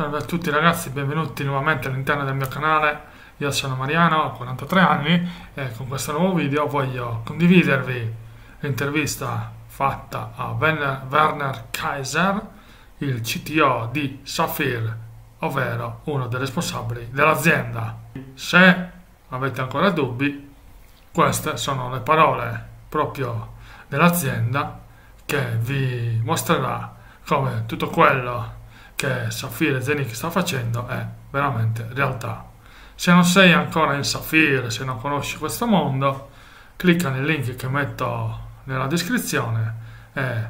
Salve a tutti ragazzi, benvenuti nuovamente all'interno del mio canale. Io sono Mariano, ho 43 anni e con questo nuovo video voglio condividervi l'intervista fatta a Werner Kaiser, il CTO di Safir, ovvero uno dei responsabili dell'azienda. Se avete ancora dubbi, queste sono le parole proprio dell'azienda che vi mostrerà come tutto quello che che Saphir Zenik sta facendo è veramente realtà. Se non sei ancora in Saphir, se non conosci questo mondo, clicca nel link che metto nella descrizione e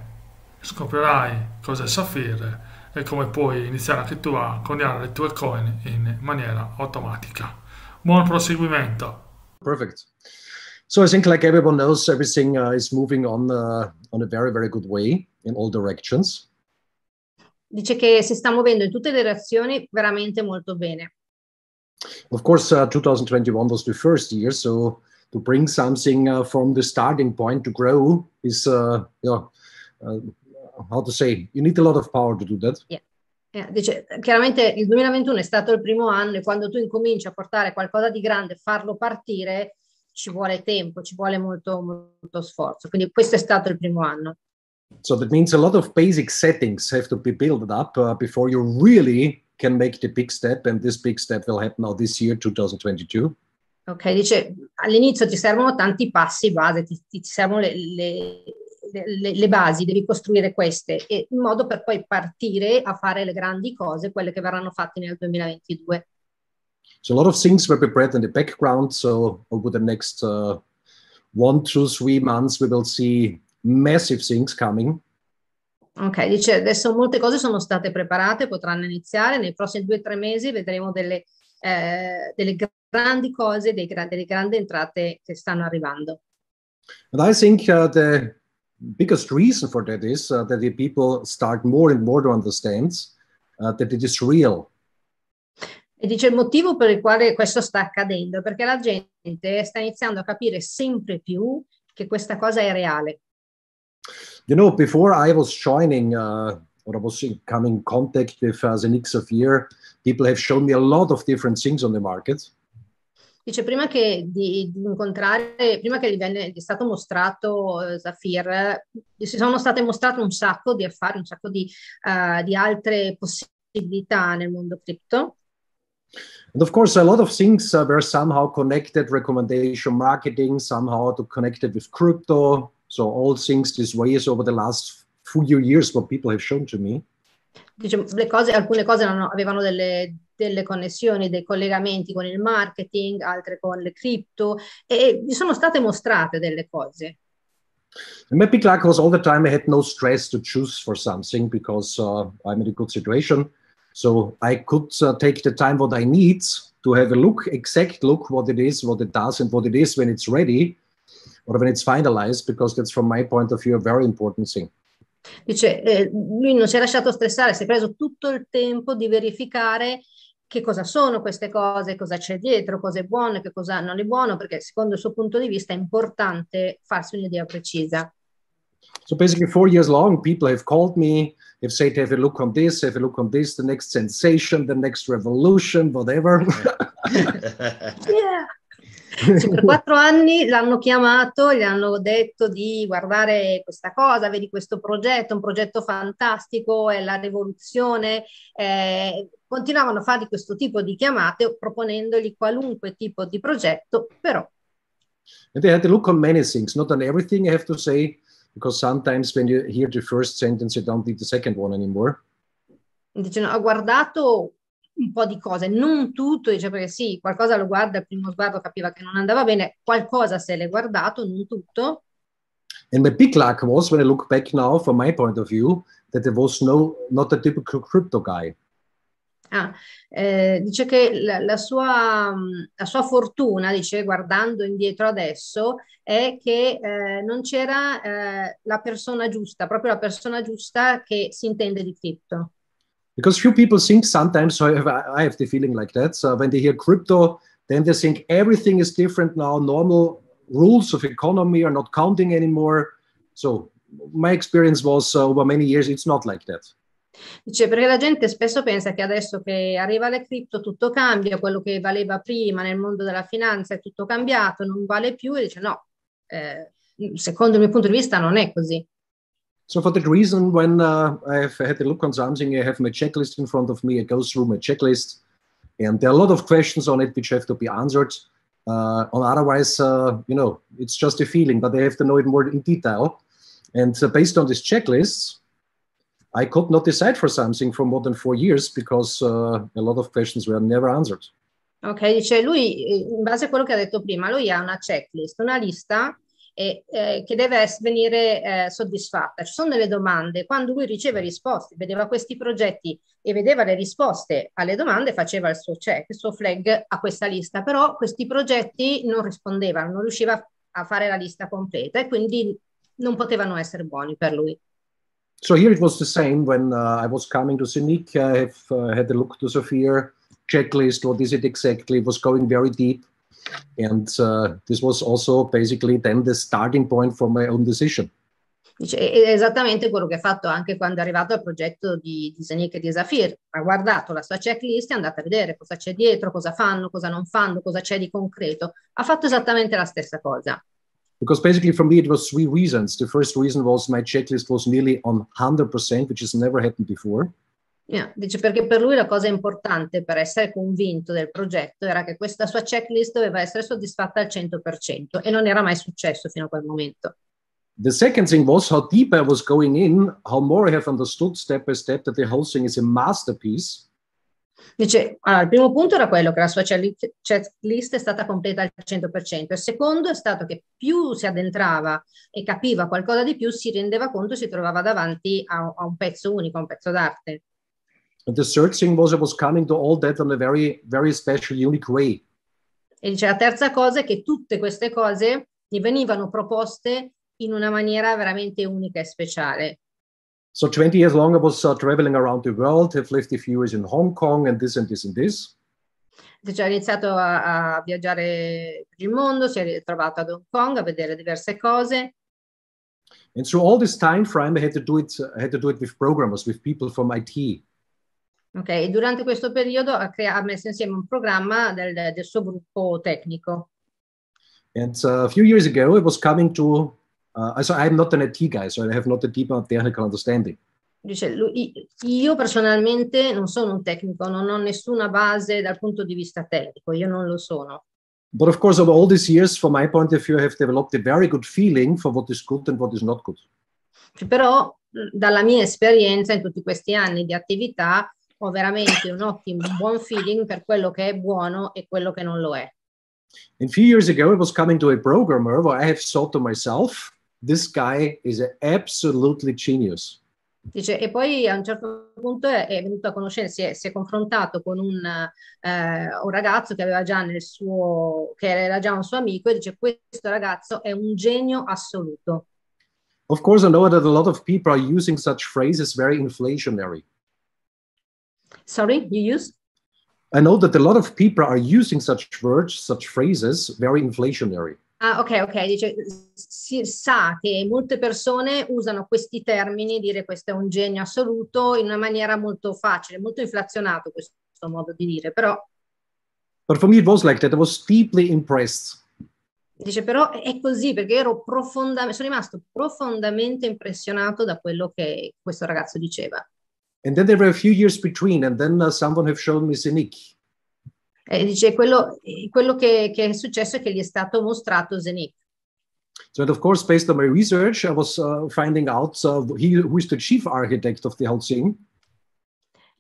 scoprirai cos'è Saphir e come puoi iniziare anche tu a coniare le tue coin in maniera automatica. Buon proseguimento. Perfect. So I think, like everyone knows, everything uh, is moving on uh, on a very, very good way in all directions dice che si sta muovendo in tutte le reazioni veramente molto bene. Of course, uh, 2021 was the first year, so to bring something uh, from the starting point to grow is, uh, yeah, uh, how to say, you need a lot of power to do that. Yeah. Yeah, dice, chiaramente il 2021 è stato il primo anno e quando tu incominci a portare qualcosa di grande, farlo partire, ci vuole tempo, ci vuole molto, molto sforzo. Quindi questo è stato il primo anno. So that means a lot of basic settings have to be built up uh, before you really can make the big step. And this big step will happen now this year, 2022. Ok, dice all'inizio ti servono tanti passi base, ti, ti servono le, le, le, le, basi, devi costruire queste, e in modo per poi partire a fare le grandi cose, quelle che verranno fatte nel 2022. So a lot of things were prepared in the background, so over the next uh, one to three months we will see massive things coming. Ok, dice adesso molte cose sono state preparate, potranno iniziare, nei prossimi due o tre mesi vedremo delle, eh, delle grandi cose, dei, delle grandi entrate che stanno arrivando. And I think uh, the biggest reason for that is uh, that the people start more and more to understand uh, that it is real. E dice il motivo per il quale questo sta accadendo, perché la gente sta iniziando a capire sempre più che questa cosa è reale. You know, before I was joining uh, or I was in, come in contact with uh, the of Sapphire, people have shown me a lot of different things on the market. Dice prima che di, di incontrare, prima che gli, venne, gli è stato mostrato uh, Zafir, eh, si sono state mostrate un sacco di affari, un sacco di, uh, di altre possibilità nel mondo cripto. And of course, a lot of things uh, were somehow connected, recommendation marketing, somehow to connected with crypto. So all things this way is over the last few years what people have shown to me. Diciamo, cose, alcune cose erano, avevano delle, delle, connessioni, dei collegamenti con il marketing, altre con le cripto e mi sono state mostrate delle cose. And Mappy Clark was all the time I had no stress to choose for something because uh, I'm in a good situation. So I could uh, take the time what I need to have a look, exact look what it is, what it does and what it is when it's ready. or when it's finalized, because that's from my point of view a very important thing. Dice, eh, lui non si è lasciato stressare, si è preso tutto il tempo di verificare che cosa sono queste cose, cosa c'è dietro, cosa è buono, che cosa non è buono, perché secondo il suo punto di vista è importante farsi un'idea precisa. So basically, four years long, people have called me, have said, have a look on this, have a look on this, the next sensation, the next revolution, whatever. yeah, cioè, per quattro anni l'hanno chiamato, gli hanno detto di guardare questa cosa, vedi questo progetto, un progetto fantastico, è la rivoluzione. Eh, continuavano a fare questo tipo di chiamate proponendogli qualunque tipo di progetto, però. And they had to look on many things, not on everything, I have to say, because sometimes when you hear the first sentence, you don't need the second one anymore. Dice, no, ho guardato un po' di cose, non tutto, dice perché sì, qualcosa lo guarda, al primo sguardo capiva che non andava bene, qualcosa se l'è guardato, non tutto. And my big luck was when I look back now from my point of view that there was no not a typical crypto guy. Ah, eh, dice che la, la, sua, la, sua, fortuna, dice guardando indietro adesso, è che eh, non c'era eh, la persona giusta, proprio la persona giusta che si intende di cripto because few people think sometimes so I, have, I have the feeling like that so when they hear crypto then they think everything is different now normal rules of economy are not counting anymore so my experience was uh, over many years it's not like that Dice perché la gente spesso pensa che adesso che arriva le cripto tutto cambia, quello che valeva prima nel mondo della finanza è tutto cambiato, non vale più e dice no, eh, secondo il mio punto di vista non è così. So for that reason, when uh, I've had a look on something, I have my checklist in front of me. I go through my checklist, and there are a lot of questions on it which have to be answered. Uh, otherwise, uh, you know, it's just a feeling, but I have to know it more in detail. And uh, based on this checklist, I could not decide for something for more than four years because uh, a lot of questions were never answered. Ok, dice lui, in base a quello che ha detto prima, lui ha una checklist, una lista e eh, che deve venire eh, soddisfatta. Ci sono delle domande, quando lui riceve risposte, vedeva questi progetti e vedeva le risposte alle domande, faceva il suo check, il suo flag a questa lista, però questi progetti non rispondevano, non riusciva a fare la lista completa e quindi non potevano essere buoni per lui. So here it was the same when uh, I was coming to Sinica, I have uh, had a look to Sophia checklist, what is it exactly, it was going very deep. And uh, this was also basically then the starting point for my own decision. Dice, è esattamente quello che ha fatto anche quando è arrivato al progetto di, di Zanik e di Zafir. Ha guardato la sua checklist e è andato a vedere cosa c'è dietro, cosa fanno, cosa non fanno, cosa c'è di concreto. Ha fatto esattamente la stessa cosa. Because basically for me it was three reasons. The first reason was my checklist was nearly on 100%, which has never happened before. Yeah, dice perché per lui la cosa importante per essere convinto del progetto era che questa sua checklist doveva essere soddisfatta al 100% e non era mai successo fino a quel momento. The second thing was how deep I was going in, how more I have understood step by step that the whole thing is a masterpiece. Dice, allora, il primo punto era quello che la sua checklist è stata completa al 100%, il secondo è stato che più si addentrava e capiva qualcosa di più, si rendeva conto si trovava davanti a, a un pezzo unico, a un pezzo d'arte. And the third thing was I was coming to all that in a very, very special, unique way. E dice la terza cosa è che tutte queste cose gli venivano proposte in una maniera veramente unica e speciale. So 20 years long I was uh, traveling around the world, have lived a few years in Hong Kong and this and this and this. Cioè, ha iniziato a, a viaggiare per il mondo, si è ritrovato ad Hong Kong a vedere diverse cose. And through all this time frame I had to do it, I had to do it with programmers, with people from IT. Okay? durante questo periodo ha, crea- ha, messo insieme un programma del, del suo gruppo tecnico. And uh, a few years ago it was coming to, uh, so I'm not an IT guy, so I have not a deep technical understanding. Dice, lui, io personalmente non sono un tecnico, non ho nessuna base dal punto di vista tecnico, io non lo sono. But of course, over all these years, from my point of view, I have developed a very good feeling for what is good and what is not good. Però, dalla mia esperienza in tutti questi anni di attività, ho veramente un ottimo, buon feeling per quello che è buono e quello che non lo è. And a few years ago, I was coming to a programmer where I have thought to myself, this guy is absolutely genius. Dice, e poi a un certo punto è, è venuto a conoscenza, si è, si è confrontato con un, eh, un, ragazzo che aveva già nel suo, che era già un suo amico e dice questo ragazzo è un genio assoluto. Of course I know that a lot of people are using such phrases very inflationary. Sorry, you use? I know that a lot of people are using such words, such phrases, very inflationary. Ah, ok, ok, dice, si sa che molte persone usano questi termini, dire questo è un genio assoluto, in una maniera molto facile, molto inflazionato questo modo di dire, però... But for me it was like that, I was deeply impressed. Dice però è così perché ero profondamente, sono rimasto profondamente impressionato da quello che questo ragazzo diceva. And then there were a few years between, and then uh, someone have shown me Zenik. Eh, dice quello, quello che, che, è successo è che gli è stato mostrato Zenik. So, and of course, based on my research, I was uh, finding out uh, he, who is the chief architect of the whole thing.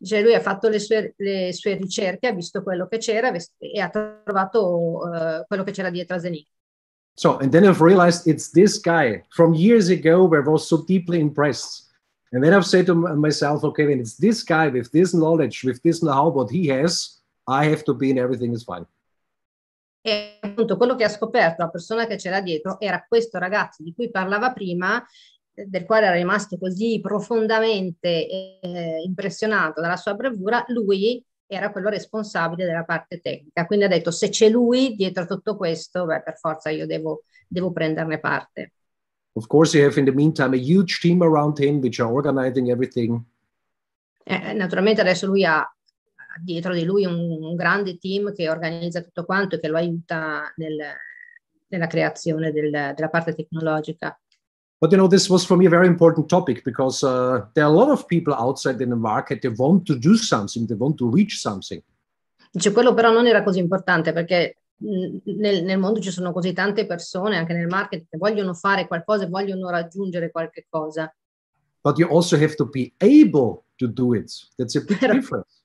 Cioè lui ha fatto le sue, le sue, ricerche, ha visto quello che c'era e ha trovato uh, quello che c'era dietro a Zenik. So, and then I've realized it's this guy from years ago where I was so deeply impressed. And then I've said to myself, okay, when it's this guy with this knowledge, with this know-how, what he has, I have to be and everything is fine. E appunto quello che ha scoperto la persona che c'era dietro era questo ragazzo di cui parlava prima, eh, del quale era rimasto così profondamente eh, impressionato dalla sua bravura, lui era quello responsabile della parte tecnica. Quindi ha detto se c'è lui dietro tutto questo, beh, per forza io devo, devo prenderne parte. of course, you have in the meantime a huge team around him which are organizing everything. Eh, eh naturalmente adesso lui ha dietro di lui un, un, grande team che organizza tutto quanto e che lo aiuta nel, nella creazione del, della parte tecnologica. But you know, this was for me a very important topic because uh, there are a lot of people outside in the market that want to do something, they want to reach something. Dice, quello però non era così importante perché nel, nel, mondo ci sono così tante persone, anche nel marketing, che vogliono fare qualcosa e vogliono raggiungere qualche cosa. But you also have to be able to do it. That's a big difference.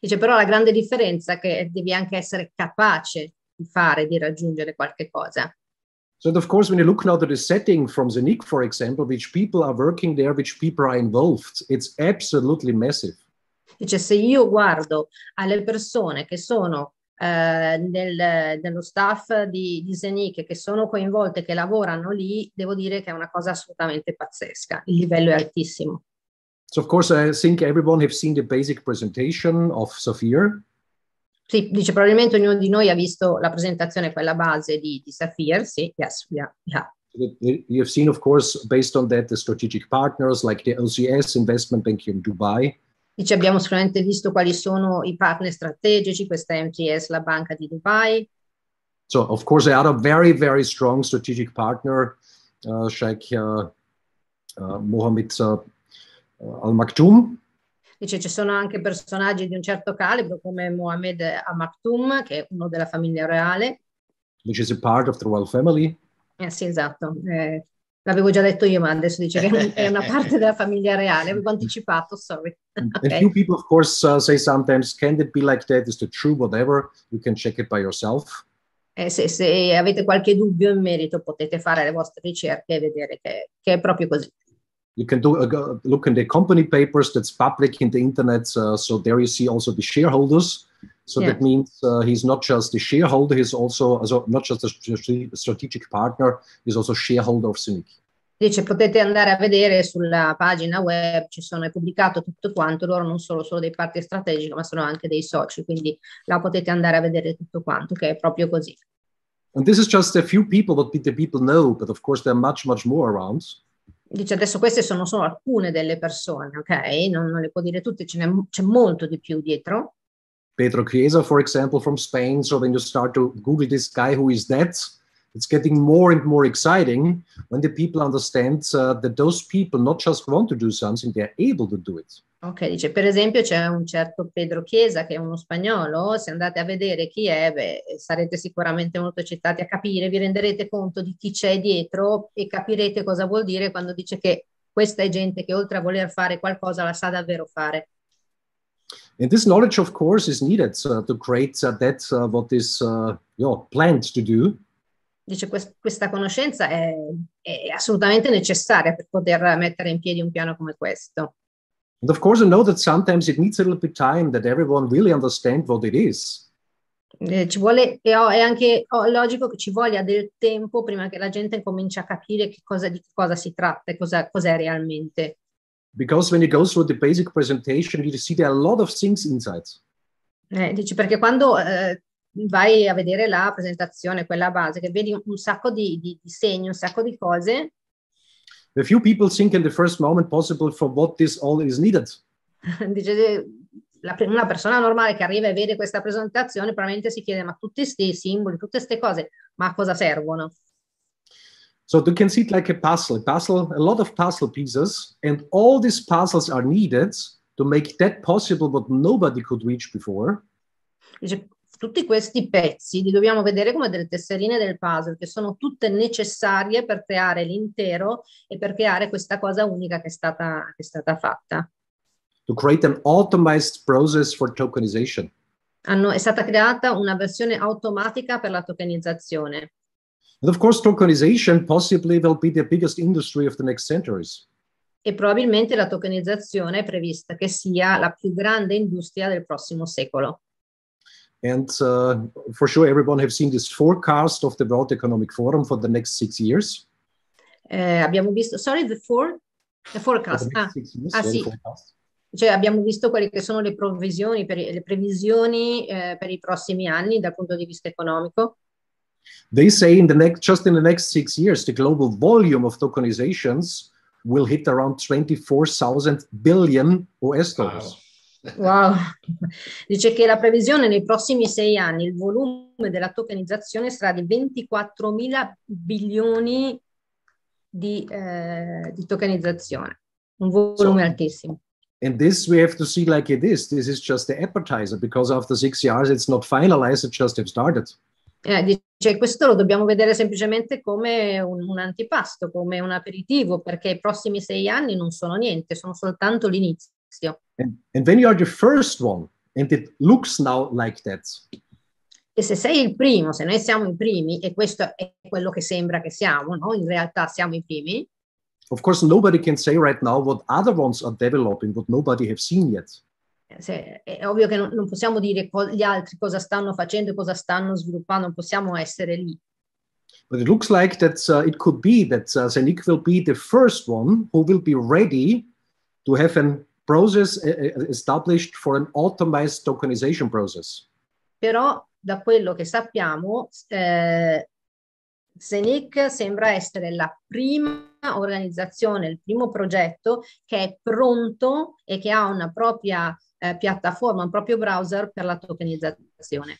Dice però la grande differenza è che devi anche essere capace di fare, di raggiungere qualche cosa. So, of course, when you look now to the setting from Zenic, for example, which people are working there, which people are involved, it's absolutely massive. Dice, se io guardo alle persone che sono eh, nel, dello staff di, di Zenic che sono coinvolte, che lavorano lì, devo dire che è una cosa assolutamente pazzesca. Il livello è altissimo. So of course I think everyone has seen the basic presentation of Sapphire. Sì, dice probabilmente ognuno di noi ha visto la presentazione, quella base di, di Sapphire, sì, yes, yeah, yeah. You've seen, of course, based on that, the strategic partners like the LCS Investment Bank in Dubai. Dice, abbiamo sicuramente visto quali sono i partner strategici, questa è MTS, la banca di Dubai. So, of course, they are a very, very strong strategic partner, uh, Sheikh uh, uh, Mohammed uh, uh, Al Maktoum. Dice, ci sono anche personaggi di un certo calibro come Mohammed Al Maktoum, che è uno della famiglia reale. Which is a part of the royal family. Eh, sì, esatto, eh, L'avevo già detto io, ma adesso dice che è una parte della famiglia reale. Avevo anticipato, sorry. okay. A few people, of course, uh, say sometimes, can it be like that? Is it true? Whatever. You can check it by yourself. Eh, se, se, avete qualche dubbio in merito, potete fare le vostre ricerche e vedere che, che è proprio così. You can do a, uh, look in the company papers that's public in the internet, uh, so there you see also the shareholders. So yeah. that means uh, he's not just a shareholder, he's also, also not just a strategic partner, he's also shareholder of Sunic. Dice, potete andare a vedere sulla pagina web, ci sono, è pubblicato tutto quanto, loro non sono solo dei partner strategici, ma sono anche dei soci, quindi la potete andare a vedere tutto quanto, che è proprio così. And this is just a few people what the people know, but of course there are much, much more around. Dice adesso queste sono solo alcune delle persone, ok? Non, non le può dire tutte, ce n'è, c'è molto di più dietro. Pedro Chiesa, for example, from Spain. So when you start to Google this guy, who is that? It's getting more and more exciting when the people understand uh, that those people not just want to do something, they're able to do it. Ok, dice per esempio c'è un certo Pedro Chiesa che è uno spagnolo, se andate a vedere chi è, beh, sarete sicuramente molto eccitati a capire, vi renderete conto di chi c'è dietro e capirete cosa vuol dire quando dice che questa è gente che oltre a voler fare qualcosa la sa davvero fare. And this knowledge, of course, is needed uh, to create uh, that uh, what is yeah, planned to do. Dice quest- questa conoscenza è, è assolutamente necessaria per poter mettere in piedi un piano come questo. And of course, I know that sometimes it needs a little bit time that everyone really understand what it is. Eh, ci vuole, è, è anche logico che ci voglia del tempo prima che la gente cominci a capire che cosa, di cosa si tratta e cosa, cos'è realmente. Because when you go through the basic presentation, you see there are a lot of things inside. Eh, dici perché quando eh, vai a vedere la presentazione, quella base, che vedi un, sacco di, di, di segni, un sacco di cose. The few people think in the first moment possible for what this all is needed. dice, eh, la, una persona normale che arriva e vede questa presentazione probabilmente si chiede ma tutti questi simboli, tutte queste cose, ma a cosa servono? So you can see it like a puzzle, a puzzle, a lot of puzzle pieces, and all these puzzles are needed to make that possible what nobody could reach before. tutti questi pezzi li dobbiamo vedere come delle tesserine del puzzle che sono tutte necessarie per creare l'intero e per creare questa cosa unica che è stata, che è stata fatta. To create an automated process for tokenization. Hanno, è stata creata una versione automatica per la tokenizzazione. And of course, tokenization possibly will be the biggest industry of the next centuries. E probabilmente la tokenizzazione è prevista che sia la più grande industria del prossimo secolo. And uh, for sure, everyone has seen this forecast of the World Economic Forum for the next six years. Eh, abbiamo visto, sorry, the, four, the forecast. The ah, years, ah, ah sì. Forecast. Cioè, abbiamo visto quelle che sono le, per, le previsioni eh, per i prossimi anni dal punto di vista economico. They say in the next, just in the next six years, the global volume of tokenizations will hit around 24,000 billion US dollars. Wow. wow. Dice che la previsione nei prossimi sei anni il volume della tokenizzazione sarà di 24 mila bilioni di, eh, di tokenizzazione, un volume so, altissimo. And this we have to see like it is. This is just the appetizer because after six years it's not finalized, it just have started. Eh, dice, questo lo dobbiamo vedere semplicemente come un, un, antipasto, come un aperitivo, perché i prossimi sei anni non sono niente, sono soltanto l'inizio. And, and when the first one, and it looks now like that. E se sei il primo, se noi siamo i primi, e questo è quello che sembra che siamo, no? In realtà siamo i primi. Of course, nobody can say right now what other ones are developing, what nobody have seen yet se, è ovvio che non, non possiamo dire co- gli altri cosa stanno facendo e cosa stanno sviluppando, non possiamo essere lì. But it looks like that uh, it could be that uh, Zenik will be the first one who will be ready to have a process established for an automized tokenization process. Però da quello che sappiamo, eh, Zenik sembra essere la prima organizzazione, il primo progetto che è pronto e che ha una propria eh, piattaforma, un proprio browser per la tokenizzazione.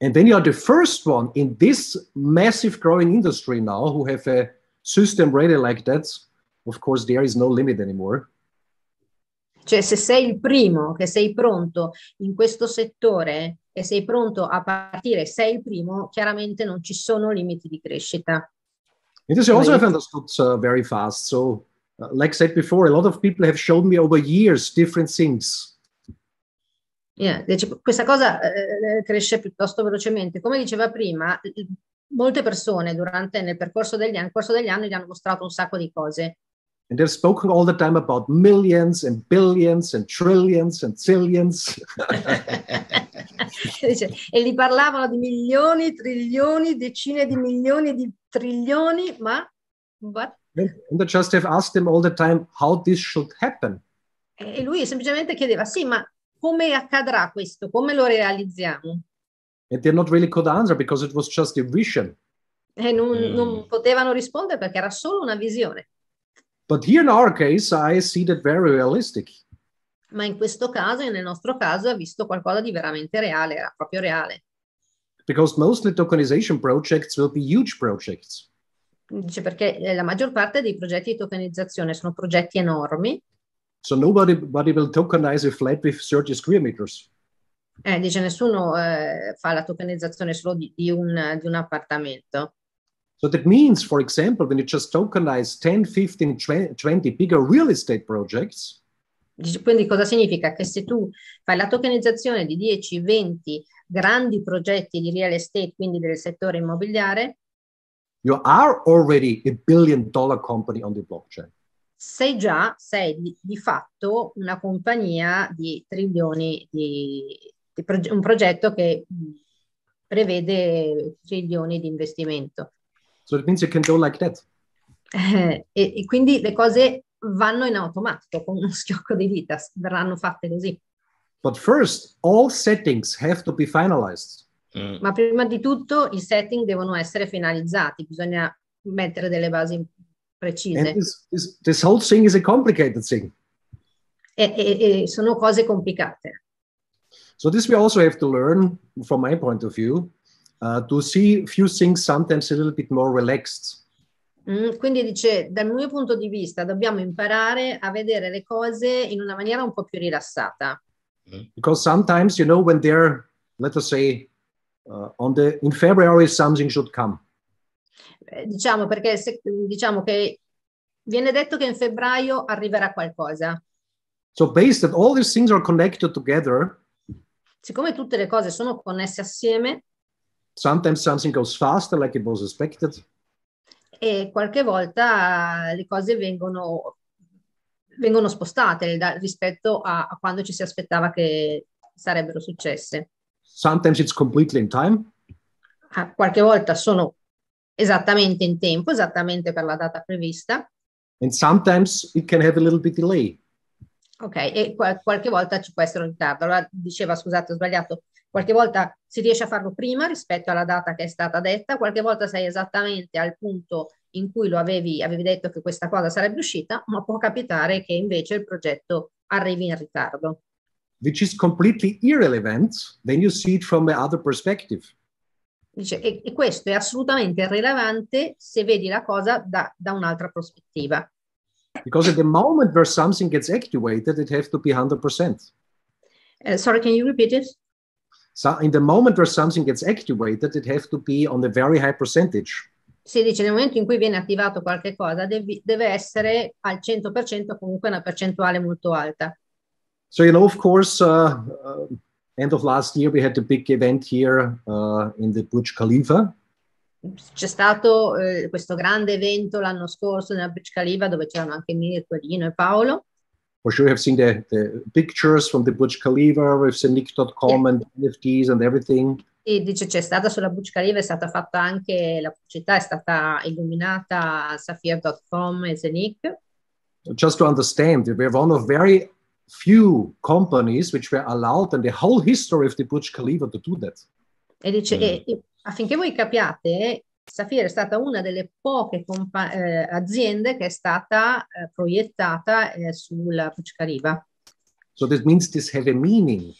And then you are the first one in this massive growing industry now who have a system ready like that. Of course, there is no limit anymore. Cioè, se sei il primo che sei pronto in questo settore e sei pronto a partire, sei il primo, chiaramente non ci sono limiti di crescita. It is also have understood uh, very fast. So, uh, like I said before, a lot of people have shown me over years different things. Yeah, questa cosa eh, eh, cresce piuttosto velocemente. Come diceva prima, molte persone durante nel percorso degli anni, corso degli anni gli hanno mostrato un sacco di cose. And they've spoken all the time about millions and billions and trillions and zillions. e li parlavano di milioni, trilioni, decine di milioni, di trilioni, ma what? And they just have asked him all the time how this should happen. E lui semplicemente chiedeva, sì, ma come accadrà questo? Come lo realizziamo? And they not really could answer because it was just a vision. E eh, non, mm. non potevano rispondere perché era solo una visione. But here in our case, I see that very realistic. Ma in questo caso, e nel nostro caso, ha visto qualcosa di veramente reale, era proprio reale. Because mostly tokenization projects will be huge projects. Dice perché eh, la maggior parte dei progetti di tokenizzazione sono progetti enormi. So nobody will tokenize a flat with 30 square meters. Eh, dice nessuno eh, fa la tokenizzazione solo di, di, un, di un appartamento. So that means, for example, when you just tokenize 10, 15, 20 bigger real estate projects. Quindi cosa significa? Che se tu fai la tokenizzazione di 10, 20 grandi progetti di real estate, quindi del settore immobiliare, you are already a billion dollar company on the blockchain. sei già, sei di, di fatto una compagnia di trilioni di, di proge- un progetto che mm, prevede trilioni di investimento. So it means it can go like that. e, e quindi le cose vanno in automatico con uno schiocco di dita, verranno fatte così. But first, all settings have to be finalized. Mm. Ma prima di tutto i setting devono essere finalizzati, bisogna mettere delle basi precise. This, this, this, whole thing is a complicated thing. E, e, e sono cose complicate. So this we also have to learn, from my point of view, uh, to see few things sometimes a little bit more relaxed. Mm, quindi dice, dal mio punto di vista, dobbiamo imparare a vedere le cose in una maniera un po' più rilassata. Mm-hmm. Because sometimes, you know, when they're, let us say, uh, on the in February something should come. Eh, diciamo perché se, diciamo che viene detto che in febbraio arriverà qualcosa. So based that all these things are connected together. Siccome tutte le cose sono connesse assieme. Sometimes something goes faster like it was expected. E qualche volta le cose vengono, vengono spostate da, rispetto a, a quando ci si aspettava che sarebbero successe. Sometimes it's completely in time. Ah, qualche volta sono esattamente in tempo, esattamente per la data prevista. And sometimes it can have a little bit delay. Ok, e qual- qualche volta ci può essere un ritardo. Allora diceva, scusate, ho sbagliato, qualche volta si riesce a farlo prima rispetto alla data che è stata detta, qualche volta sei esattamente al punto in cui lo avevi, avevi detto che questa cosa sarebbe uscita, ma può capitare che invece il progetto arrivi in ritardo. Which is completely irrelevant when you see it from the other perspective. Dice, e, e, questo è assolutamente irrilevante se vedi la cosa da, da un'altra prospettiva. Because at the moment where something gets activated, it has to be 100%. Uh, eh, sorry, can you repeat it? So in the moment where something gets activated, it has to be on a very high percentage. Si dice nel momento in cui viene attivato qualche cosa devi, deve essere al 100% comunque una percentuale molto alta. So you know of course uh, uh, end of last year, we had the big event here uh, in the Burj Khalifa. C'è stato eh, questo grande evento l'anno scorso nella Burj Khalifa dove c'erano anche Mirko, Lino e Paolo. For sure, you have seen the, the pictures from the Burj Khalifa with Sonic.com yeah. and NFTs and everything. E dice c'è stata sulla Burj Khalifa, è stata fatta anche la pubblicità, è stata illuminata Safir.com e Zenik. Just to understand, we have one of very few companies which were allowed and the whole history of the Burj Khalifa to do that. E dice, mm. e, e, affinché voi capiate, Safir è stata una delle poche compa- eh, aziende che è stata eh, proiettata eh, sulla Burj Khalifa. So this means this had a meaning.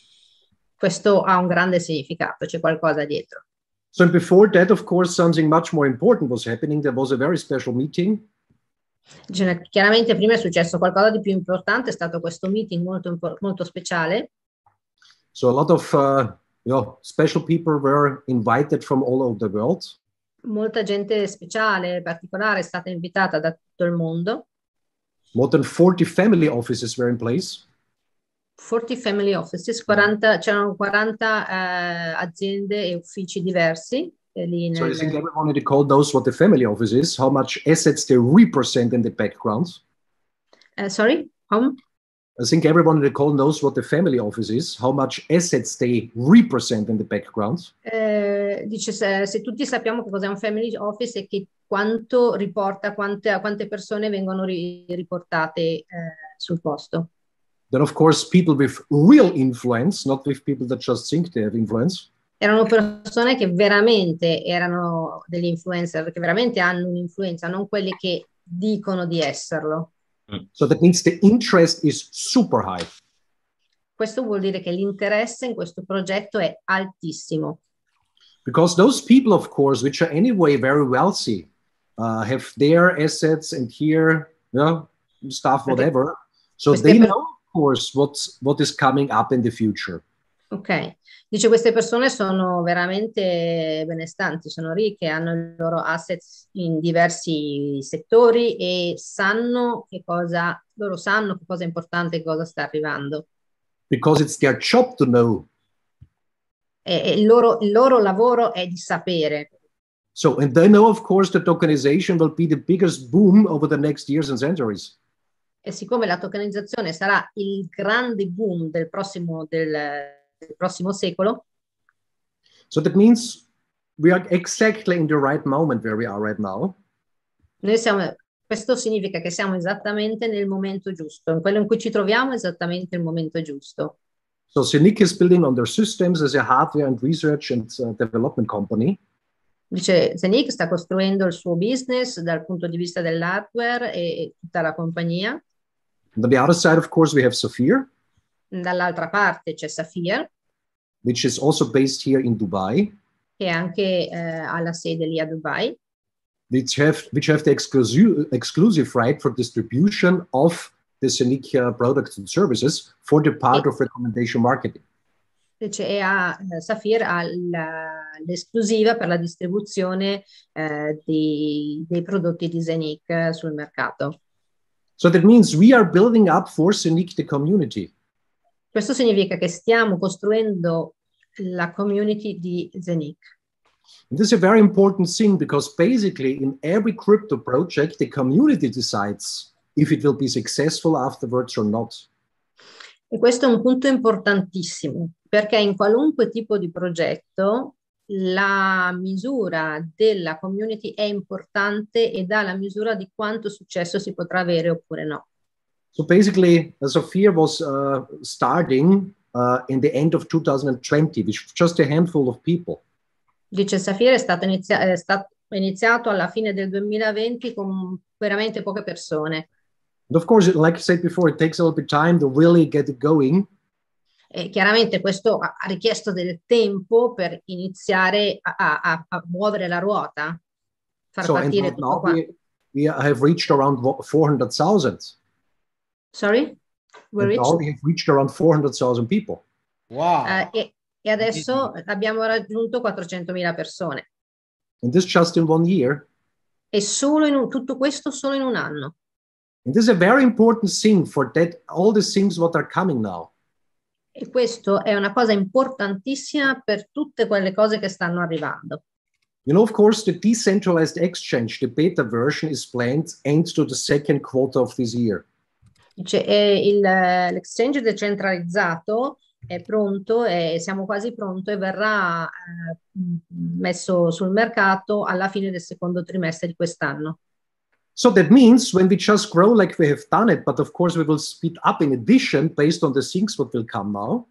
Questo ha un grande significato, c'è qualcosa dietro. So before that, of course, something much more important was happening. There was a very special meeting. chiaramente prima è successo qualcosa di più importante, è stato questo meeting molto, molto speciale. So a lot of uh, you know, special people were invited from all over the world. Molta gente speciale, particolare, è stata invitata da tutto il mondo. More than 40 family offices were in place. 40 family offices, 40, c'erano 40 uh, eh, aziende e uffici diversi. Berlin. So uh, I think everyone in the call knows what the family office is, how much assets they represent in the background. Uh, sorry, how? I think everyone in the call knows what the family office is, how much assets they represent in the background. Eh, dice se, se, tutti sappiamo che cos'è un family office e che quanto riporta, quante, quante persone vengono ri, riportate eh, sul posto. Then of course people with real influence, not with people that just think they have influence. erano persone che veramente erano degli influencer, che veramente hanno un'influenza, non quelli che dicono di esserlo. Mm. So that means the interest is super high. Questo vuol dire che l'interesse in questo progetto è altissimo. Because those people, of course, which are anyway very wealthy, uh, have their assets and here, you know, stuff, whatever. So they know, of course, what's, what is coming up in the future. Ok, dice queste persone sono veramente benestanti, sono ricche, hanno i loro assets in diversi settori e sanno che cosa, loro sanno che cosa è importante e cosa sta arrivando. Because it's their job to know. E, e il, loro, il loro lavoro è di sapere. So, and they know of course that tokenization will be the biggest boom over the next years and centuries e siccome la tokenizzazione sarà il grande boom del prossimo del del prossimo secolo. So that means we are exactly in the right moment where we are right now. Noi siamo, questo significa che siamo esattamente nel momento giusto, in quello in cui ci troviamo è esattamente il momento giusto. So Cynic is building on their systems as a hardware and research and uh, development company. Dice Zenik sta costruendo il suo business dal punto di vista dell'hardware e tutta la compagnia. And on the other side, of course, we have Sophia. Dall'altra parte c'è Safir. Which is also based here in Dubai. Che è anche eh, alla sede lì a Dubai. Which have, which have the exclusive, exclusive right for distribution of the Scenic products and services for the part e, of recommendation marketing. Cioè, a, eh, Safir ha l'esclusiva per la distribuzione eh, di, dei prodotti di Zenic eh, sul mercato. So that means we are building up for Scenic the community. Questo significa che stiamo costruendo la community di Zenik. This is a very important thing because basically in every crypto project the community decides if it will be successful afterwards or not. E questo è un punto importantissimo perché in qualunque tipo di progetto la misura della community è importante e dà la misura di quanto successo si potrà avere oppure no. So basically, uh, Sophia was uh, starting uh, in the end of 2020 with just a handful of people. Dice Safira è stato, inizia- è stato iniziato alla fine del 2020 con veramente poche persone. And of course, like I said before, it takes a little bit time to really get going. E chiaramente questo ha richiesto del tempo per iniziare a, a, a muovere la ruota, far so, partire tutto we, we have reached around 400,000. Sorry? We're now we have reached around 400,000 people. Wow. Uh, e, e, adesso abbiamo raggiunto 400.000 persone. And this just in one year. E solo in un, tutto questo solo in un anno. And this is a very important thing for that all the things what are coming now. E questo è una cosa importantissima per tutte quelle cose che stanno arrivando. You know, of course, the decentralized exchange, the beta version, is planned end to the second quarter of this year. Cioè, il, l'exchange decentralizzato è pronto e siamo quasi pronto e verrà eh, messo sul mercato alla fine del secondo trimestre di quest'anno. So that means when we just grow like we have done it, but of course we will speed up in addition based on the things that will come now.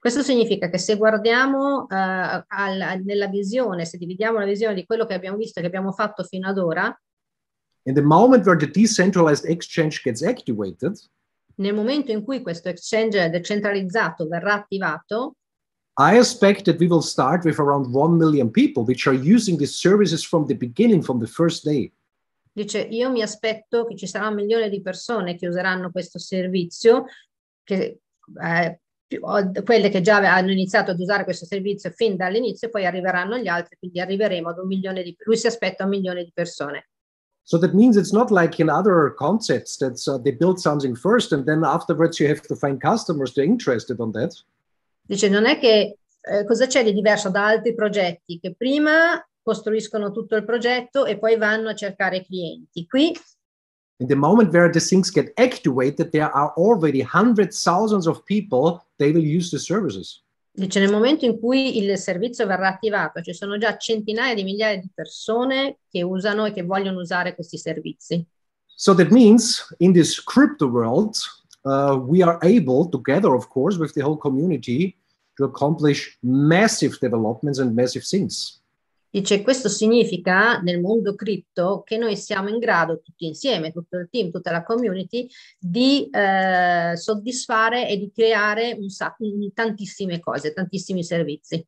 Questo significa che se guardiamo uh, eh, alla, nella visione, se dividiamo la visione di quello che abbiamo visto e che abbiamo fatto fino ad ora, in the moment where the decentralized exchange gets activated, nel momento in cui questo exchange decentralizzato verrà attivato, I expect that we will start with around 1 million people which are using these services from the beginning, from the first day. Dice, io mi aspetto che ci sarà un milione di persone che useranno questo servizio, che, eh, quelle che già hanno iniziato ad usare questo servizio fin dall'inizio, poi arriveranno gli altri, quindi arriveremo ad un milione di... Lui si aspetta un milione di persone. So that means it's not like in other concepts that uh, they build something first and then afterwards you have to find customers that are interested on that. Dice, non è che eh, cosa c'è di diverso da altri progetti che prima costruiscono tutto il progetto e poi vanno a cercare clienti. Qui In the moment where the things get activated, there are already hundreds, thousands of people they will use the services. Dice cioè, nel momento in cui il servizio verrà attivato, ci sono già centinaia di migliaia di persone che usano e che vogliono usare questi servizi. So that means in this crypto world uh, we are able together of course with the whole community to accomplish massive developments and massive things. Dice, questo significa nel mondo cripto che noi siamo in grado, tutti insieme, tutto il team, tutta la community, di eh, soddisfare e di creare un sacco, tantissime cose, tantissimi servizi.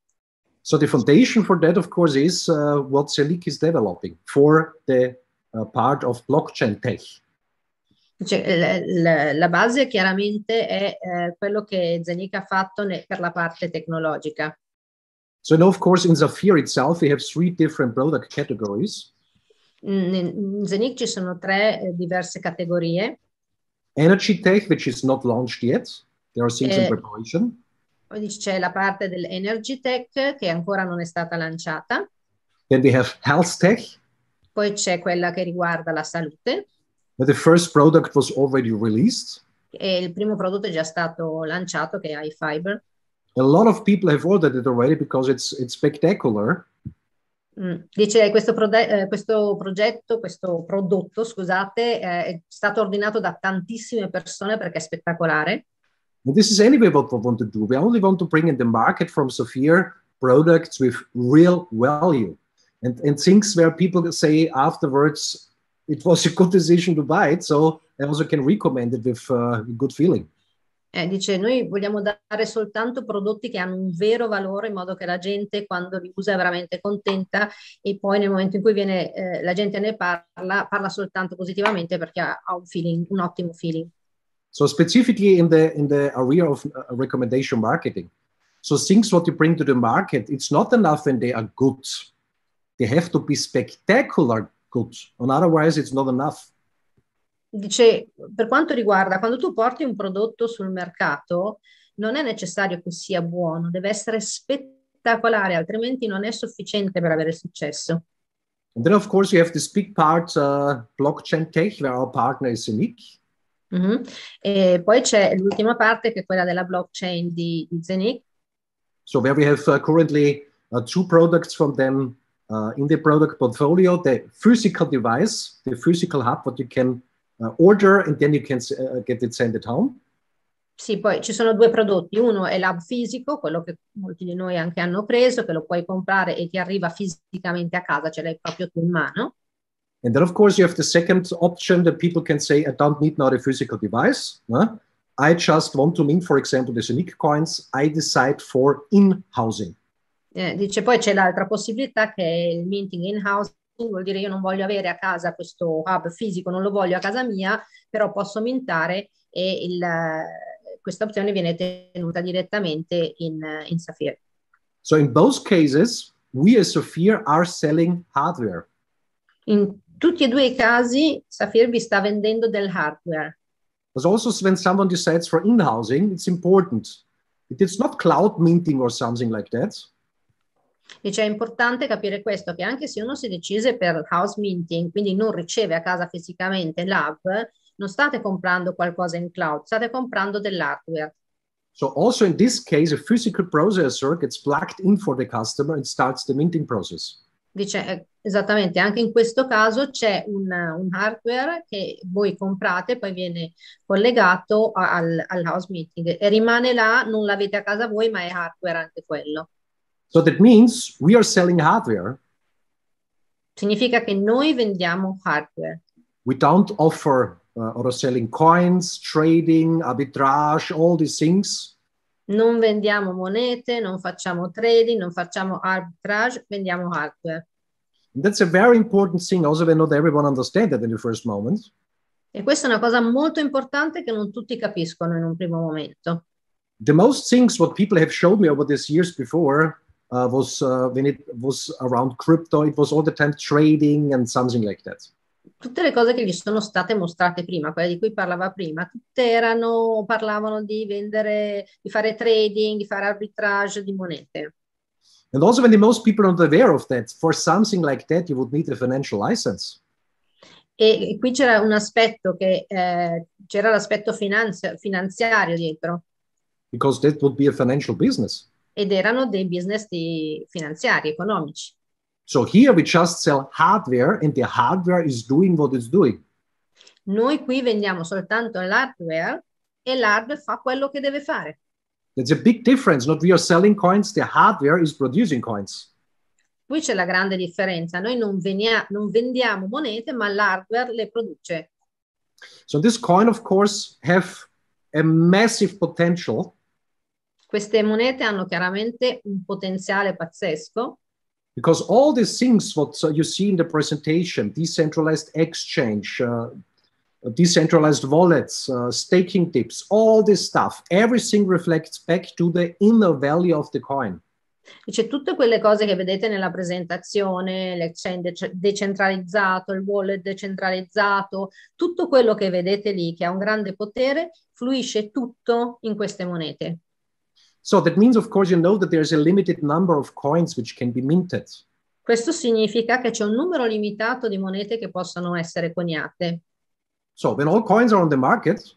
So the foundation for that, of course, is uh, what Selic is developing for the uh, part of blockchain tech. Cioè, la, la base chiaramente è eh, quello che Zenica ha fatto ne, per la parte tecnologica. So now, of course, in Zafir itself, we have three different product categories. Mm, in Zenic ci sono tre eh, diverse categorie. Energy Tech, which is not launched yet. There are things eh, in preparation. C'è la parte dell'Energy Tech che ancora non è stata lanciata. Then we have Health Tech. Poi c'è quella che riguarda la salute. But the first product was already released. E il primo prodotto è già stato lanciato, che è iFiber. A lot of people have ordered it already because it's, it's spectacular. Mm. Dice questo, eh, questo progetto, questo prodotto, scusate, eh, è stato ordinato da tantissime persone perché è spettacolare. And this is anyway what we want to do. We only want to bring in the market from Sofia products with real value and, and things where people say afterwards, it was a good decision to buy it. So I also can recommend it with uh, a good feeling. Eh, dice, noi vogliamo dare soltanto prodotti che hanno un vero valore in modo che la gente quando li usa è veramente contenta e poi nel momento in cui viene, eh, la gente ne parla, parla soltanto positivamente perché ha, ha un feeling, un ottimo feeling. So specifically in the, in the area of uh, recommendation marketing. So things what you bring to the market, it's not enough when they are good. They have to be spectacular good. otherwise it's not enough dice, per quanto riguarda, quando tu porti un prodotto sul mercato, non è necessario che sia buono, deve essere spettacolare, altrimenti non è sufficiente per avere successo. And then, of course, you have this big part, uh, blockchain tech, where our partner is unique. Mm-hmm. E poi c'è l'ultima parte che è quella della blockchain di, di Zenic. So where we have uh, currently uh, two products from them uh, in the product portfolio, the physical device, the physical hub, what you can Uh, order and then you can uh, get it sent at home. Sì, poi ci sono due prodotti. Uno è l'hub fisico, quello che molti di noi anche hanno preso, che lo puoi comprare e ti arriva fisicamente a casa, ce l'hai proprio tu in mano. And then of course you have the second option that people can say, I don't need now a physical device. Huh? I just want to mint, for example, the unique coins. I decide for in-housing. Eh, dice poi c'è l'altra possibilità che è il minting in-house, vuol dire io non voglio avere a casa questo hub fisico, non lo voglio a casa mia, però posso mintare e il, questa opzione viene tenuta direttamente in, in Sapphire. So in both cases, we as Sapphire are selling hardware. In tutti e due i casi, Sapphire vi sta vendendo del hardware. But also when someone decides for in-housing, it's important. It's not cloud minting or something like that. Dice cioè, è importante capire questo, che anche se uno si decise per house minting, quindi non riceve a casa fisicamente l'app, non state comprando qualcosa in cloud, state comprando dell'hardware. So also in this case a physical processor gets plugged in for the customer and starts the minting process. Dice eh, esattamente, anche in questo caso c'è un, un, hardware che voi comprate, poi viene collegato al, al house meeting e rimane là, non l'avete a casa voi, ma è hardware anche quello. So that means we are selling hardware. Significa che noi vendiamo hardware. We don't offer uh, or selling coins, trading, arbitrage, all these things. Non vendiamo monete, non facciamo trading, non facciamo arbitrage, vendiamo hardware. And that's a very important thing also when not everyone understands that in the first moment. E questa è una cosa molto importante che non tutti capiscono in un primo momento. The most things what people have showed me over these years before uh, was uh, when it was around crypto, it was all the time trading and something like that. Tutte le cose che gli sono state mostrate prima, quelle di cui parlava prima, tutte erano, parlavano di vendere, di fare trading, di fare arbitrage di monete. And also when the most people aren't aware of that, for something like that you would need a financial license. E qui c'era un aspetto che eh, c'era l'aspetto finanzi- finanziario dietro. Because that would be a financial business ed erano dei business di finanziari, economici. So here we just sell hardware and the hardware is doing what it's doing. Noi qui vendiamo soltanto l'hardware e l'hardware fa quello che deve fare. That's a big difference. Not we are selling coins, the hardware is producing coins. Qui c'è la grande differenza. Noi non, venia- non vendiamo monete, ma l'hardware le produce. So this coin of course have a massive potential. Queste monete hanno chiaramente un potenziale pazzesco. Because all these things what you see in the presentation, decentralized exchange, uh, decentralized wallets, uh, staking tips, all this stuff, everything reflects back to the inner value of the coin. Dice tutte quelle cose che vedete nella presentazione, l'exchange decentralizzato, il wallet decentralizzato, tutto quello che vedete lì che ha un grande potere, fluisce tutto in queste monete. So that means, of course, you know that there's a limited number of coins which can be minted. Questo significa che c'è un numero limitato di monete che possono essere coniate. So when all coins are on the market,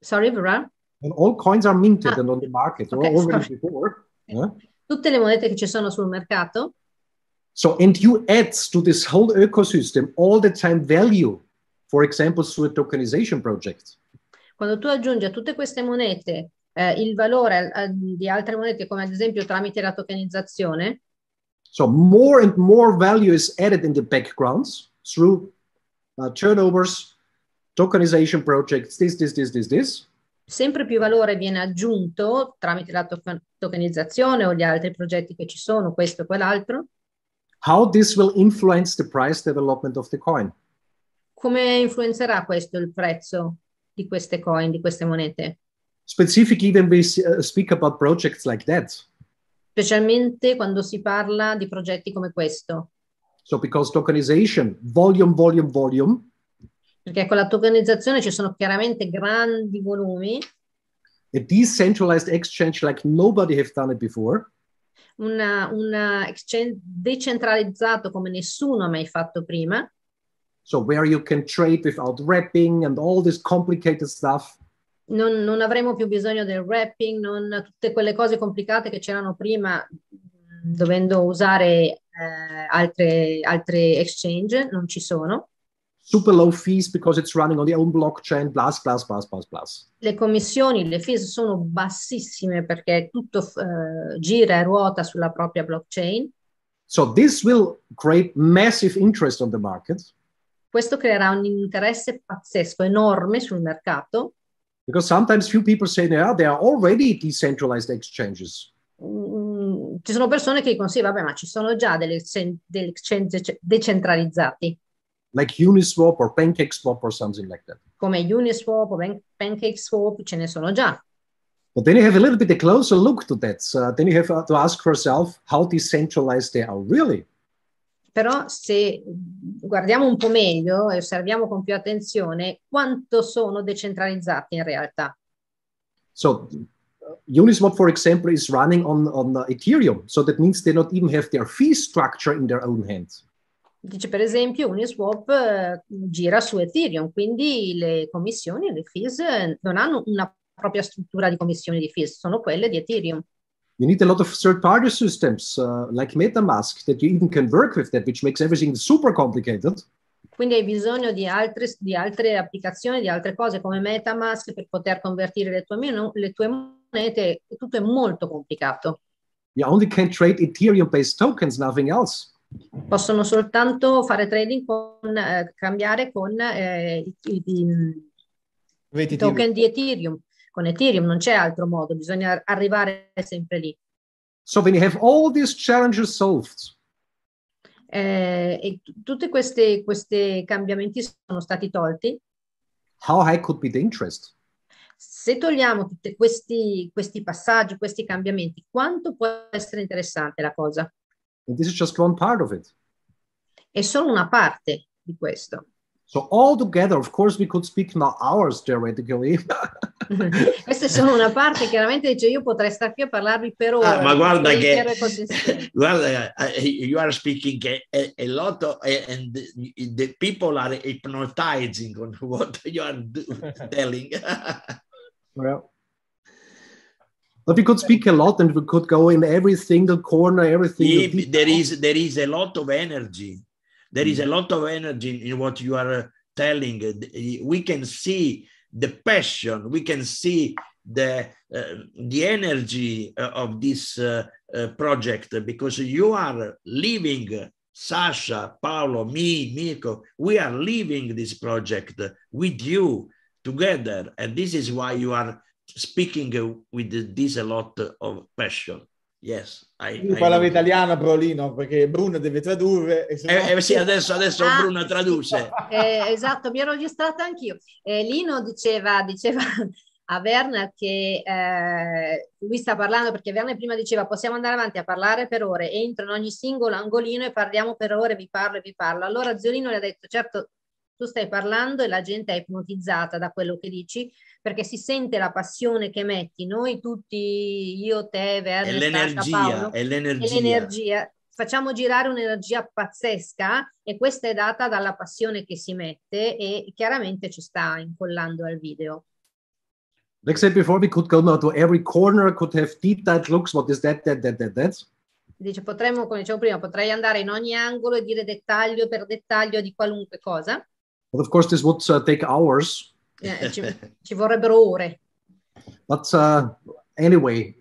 sorry, Vera? When all coins are minted ah. and on the market, okay, or already sorry. before. Yeah? Tutte le monete che ci sono sul mercato. So, and you add to this whole ecosystem all the time value, for example, through a tokenization project. Quando tu aggiungi a tutte queste monete eh, il valore eh, di altre monete, come ad esempio tramite la tokenizzazione. So more and more value is added in the backgrounds through uh, turnovers, tokenization projects, this, this, this, this, this. Sempre più valore viene aggiunto tramite la to- tokenizzazione o gli altri progetti che ci sono, questo o quell'altro. How this will influence the price development of the coin. Come influenzerà questo il prezzo di queste coin, di queste monete? Specifically, when we uh, speak about projects like that. Specialmente quando si parla di progetti come questo. So because tokenization, volume, volume, volume. Perché con la tokenizzazione ci sono chiaramente grandi volumi. A decentralized exchange like nobody have done it before. Una, una exchange decentralizzato come nessuno ha mai fatto prima. So where you can trade without wrapping and all this complicated stuff. non, non avremo più bisogno del wrapping, non tutte quelle cose complicate che c'erano prima dovendo usare eh, altre, altre exchange, non ci sono. Super low fees because it's running on the own blockchain, plus, plus, plus, plus, plus. Le commissioni, le fees sono bassissime perché tutto uh, gira e ruota sulla propria blockchain. So this will create massive interest on the market. Questo creerà un interesse pazzesco, enorme sul mercato. Because sometimes few people say, there are. there are already decentralized exchanges. Mm, ci sono persone che dicono, sì, vabbè, ma ci sono già delle, delle exchange decentralizzati. Like Uniswap or PancakeSwap or something like that. Come Uniswap o PancakeSwap ce ne sono già. But then you have a little bit a closer look to that. So then you have to ask yourself how decentralized they are really. però se guardiamo un po' meglio e osserviamo con più attenzione quanto sono decentralizzati in realtà. So Uniswap, for example, is running on, on Ethereum, so that means they not even have their fee structure in their own hands. Dice per esempio Uniswap eh, gira su Ethereum, quindi le commissioni, le fees eh, non hanno una propria struttura di commissioni di fees, sono quelle di Ethereum. You need a lot of third-party systems uh, like MetaMask that you even can work with that, which makes everything super complicated. Quindi hai bisogno di altre, di altre applicazioni, di altre cose come MetaMask per poter convertire le tue, le tue monete. Tutto è molto complicato. You only can trade Ethereum-based tokens, nothing else. Possono soltanto fare trading con, eh, cambiare con eh, i, i, i, i token di Ethereum con Ethereum, non c'è altro modo, bisogna arrivare sempre lì. So when you have all these challenges solved, eh, e t- tutti questi, cambiamenti sono stati tolti. How high could be the interest? Se togliamo tutti questi, questi passaggi, questi cambiamenti, quanto può essere interessante la cosa? And this is just one part of it. È solo una parte di questo. So all together, of course, we could speak now hours theoretically. Questa è solo una parte, chiaramente dice io potrei stare qui a parlarvi per ora. Ah, ma guarda che, guarda, eh, eh, you are speaking a, a lot of, and the people are hypnotizing on what you are do, telling. well. But we could speak a lot and we could go in every single corner, everything. Yeah, there is there is a lot of energy. There is a mm. lot of energy in what you are telling. We can see the passion, we can see the, uh, the energy uh, of this uh, uh, project because you are living Sasha, Paolo, me, Miko. we are leaving this project with you together. And this is why you are speaking with this a lot of passion. Yes, I, Io I parlavo know. italiano Brolino perché Bruno deve tradurre. E sennò... eh, eh, sì, adesso, adesso ah, Bruno traduce. Eh, esatto, mi ero registrata anch'io. Eh, Lino diceva, diceva a Werner che eh, lui sta parlando perché Werner prima diceva possiamo andare avanti a parlare per ore, entro in ogni singolo angolino e parliamo per ore, vi parlo e vi parlo. Allora Ziolino le ha detto certo tu stai parlando e la gente è ipnotizzata da quello che dici perché si sente la passione che metti, noi tutti, io, te, Verde, è l'energia, Paolo, è l'energia. È l'energia. Facciamo girare un'energia pazzesca e questa è data dalla passione che si mette e chiaramente ci sta incollando al video. Like I said before, we could go now to every corner, could have deep that looks, what is that, that, that, that, that. Dice, potremmo, come dicevo prima, potrei andare in ogni angolo e dire dettaglio per dettaglio di qualunque cosa. But of course, this would uh, take hours. Yeah, ci, ci, vorrebbero ore. But uh, anyway,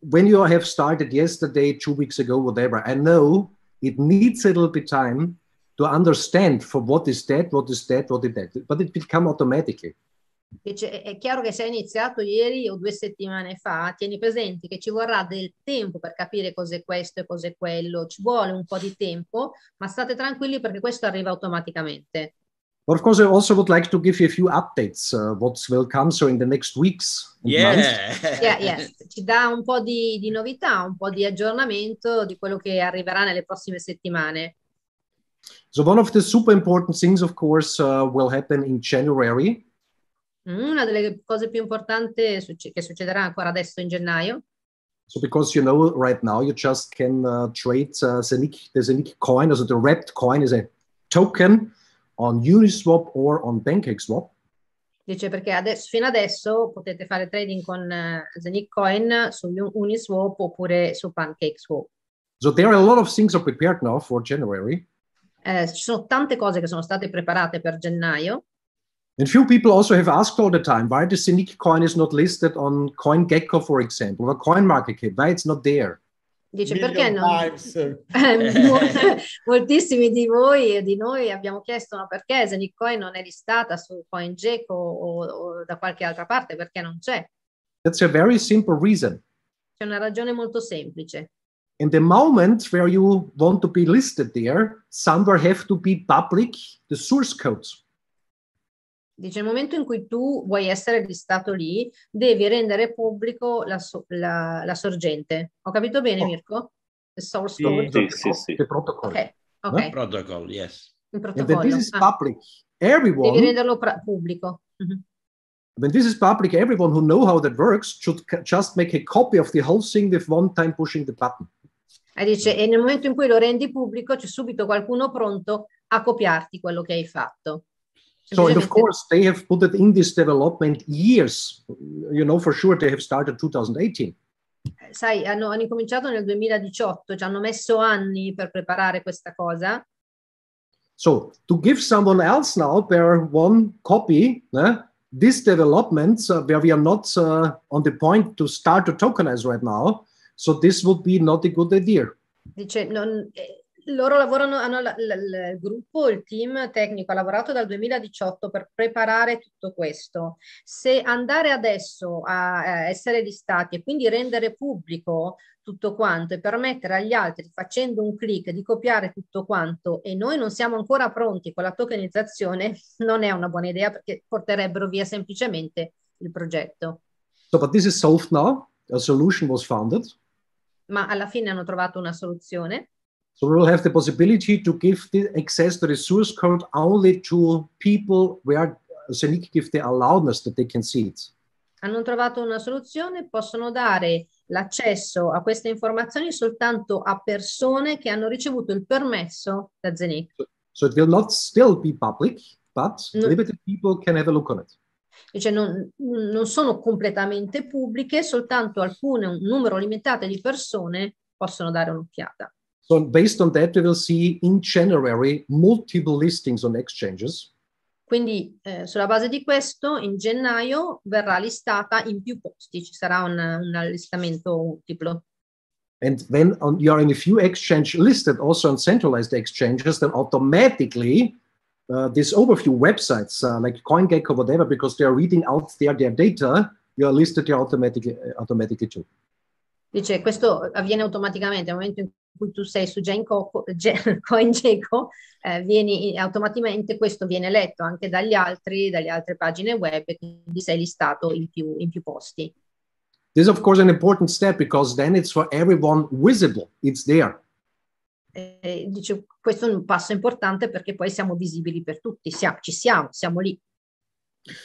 when you have started yesterday, two weeks ago, whatever, I know it needs a little bit time to understand for what is that, what is that, what is that, but it will automatically. È chiaro che se hai iniziato ieri o due settimane fa, tieni presente che ci vorrà del tempo per capire cos'è questo e cos'è quello, ci vuole un po' di tempo, ma state tranquilli perché questo arriva automaticamente. But of course, I also would like to give you a few updates, uh, what will come so in the next weeks. Yeah. yeah, Yes. Ci dà un po' di, di novità, un po' di aggiornamento di quello che arriverà nelle prossime settimane. So one of the super important things, of course, uh, will happen in January. Mm, una delle cose più importanti che succederà ancora adesso in gennaio. So because you know right now you just can uh, trade uh, Zenik, the Zenik coin, also the wrapped coin is a token on Uniswap or on PancakeSwap. Dice perché adesso, fino adesso potete fare trading con uh, eh, Zenic Coin su Uniswap oppure su PancakeSwap. So there are a lot of things are prepared now for January. Eh, ci sono tante cose che sono state preparate per gennaio. And few people also have asked all the time why the Zenic coin is not listed on CoinGecko, for example, or CoinMarketCap, why it's not there. Dice perché no? Eh, moltissimi di voi e di noi abbiamo chiesto ma perché Zenitcoin non è listata su CoinGecko o, o da qualche altra parte, perché non c'è? That's a very simple reason. C'è una ragione molto semplice. In the moment where you want to be listed there, somewhere have to be public the source codes. Dice, nel momento in cui tu vuoi essere listato lì, devi rendere pubblico la, so- la, la sorgente. Ho capito bene, oh. Mirko? The source sì, code? Sì, sì, sì. The protocol. Ok, eh? ok. The protocol, yes. Il protocollo. And this is ah. public. Everyone... Devi renderlo pra- pubblico. Mm-hmm. When this is public, everyone who knows how that works should ca- just make a copy of the whole thing with one time pushing the button. E dice, e nel momento in cui lo rendi pubblico c'è subito qualcuno pronto a copiarti quello che hai fatto. So and of course they have put it in this development years. You know for sure they have started 2018. Sai, hanno, hanno incominciato nel 2018, ci hanno messo anni per preparare questa cosa. So to give someone else now their one copy, eh, this development uh, where we are not uh, on the point to start to tokenize right now, so this would be not a good idea. Dice, non, eh, loro lavorano, hanno l- l- il gruppo, il team tecnico ha lavorato dal 2018 per preparare tutto questo. Se andare adesso a, a essere listati e quindi rendere pubblico tutto quanto e permettere agli altri facendo un clic di copiare tutto quanto e noi non siamo ancora pronti con la tokenizzazione, non è una buona idea perché porterebbero via semplicemente il progetto. So, but this is solved now. A solution was founded. Ma alla fine hanno trovato una soluzione. So we will have the possibility to give the access to the source code only to people where Sonic give the allowedness that they can see it. Hanno trovato una soluzione, possono dare l'accesso a queste informazioni soltanto a persone che hanno ricevuto il permesso da Zenic. So it will not still be public, but no. limited people can have a look on it. Dice, cioè non, non sono completamente pubbliche, soltanto alcune, un numero limitato di persone possono dare un'occhiata. So based on that, we will see in January multiple listings on exchanges. Quindi eh, sulla base di questo in gennaio verrà listata in più posti, ci sarà un, un allistamento multiplo. And when on, you are in a few exchange listed also on centralized exchanges, then automatically uh, these overview websites uh, like CoinGecko, whatever, because they are reading out their, their data, you are listed there automatically, automatically too. Dice, questo avviene automaticamente nel momento in cui cui tu sei su CoinGecko, eh, vieni, automaticamente questo viene letto anche dagli altri, dalle altre pagine web, e quindi sei listato in più, in più posti. This is of course an important step because then it's for everyone visible, it's there. Eh, dice, questo è un passo importante perché poi siamo visibili per tutti, siamo, ci siamo, siamo lì.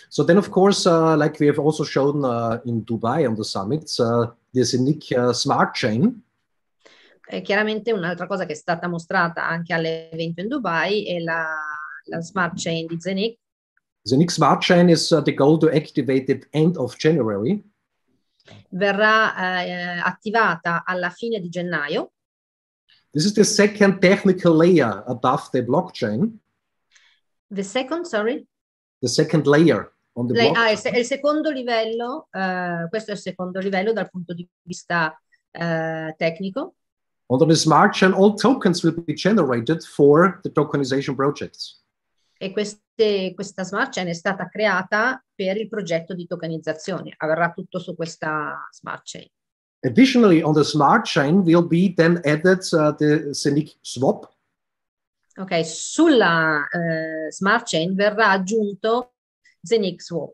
So then, of course, uh, like we have also shown uh, in Dubai on the summits, uh, there's a unique uh, smart chain eh, chiaramente un'altra cosa che è stata mostrata anche all'evento in Dubai è la, la smart chain di Zenik. Zenik smart chain is uh, the goal to activate at end of January. Verrà eh, attivata alla fine di gennaio. This is the second technical layer above the blockchain. The second, sorry? The second layer on the ah, blockchain. Ah, è il, se- il secondo livello, uh, questo è il secondo livello dal punto di vista uh, tecnico. On this margin, all tokens will be generated for the tokenization projects. E queste, questa smart chain è stata creata per il progetto di tokenizzazione. Avverrà tutto su questa smart chain. Additionally, on the smart chain will be then added uh, the Scenic swap. Ok, sulla uh, smart chain verrà aggiunto Zenix swap.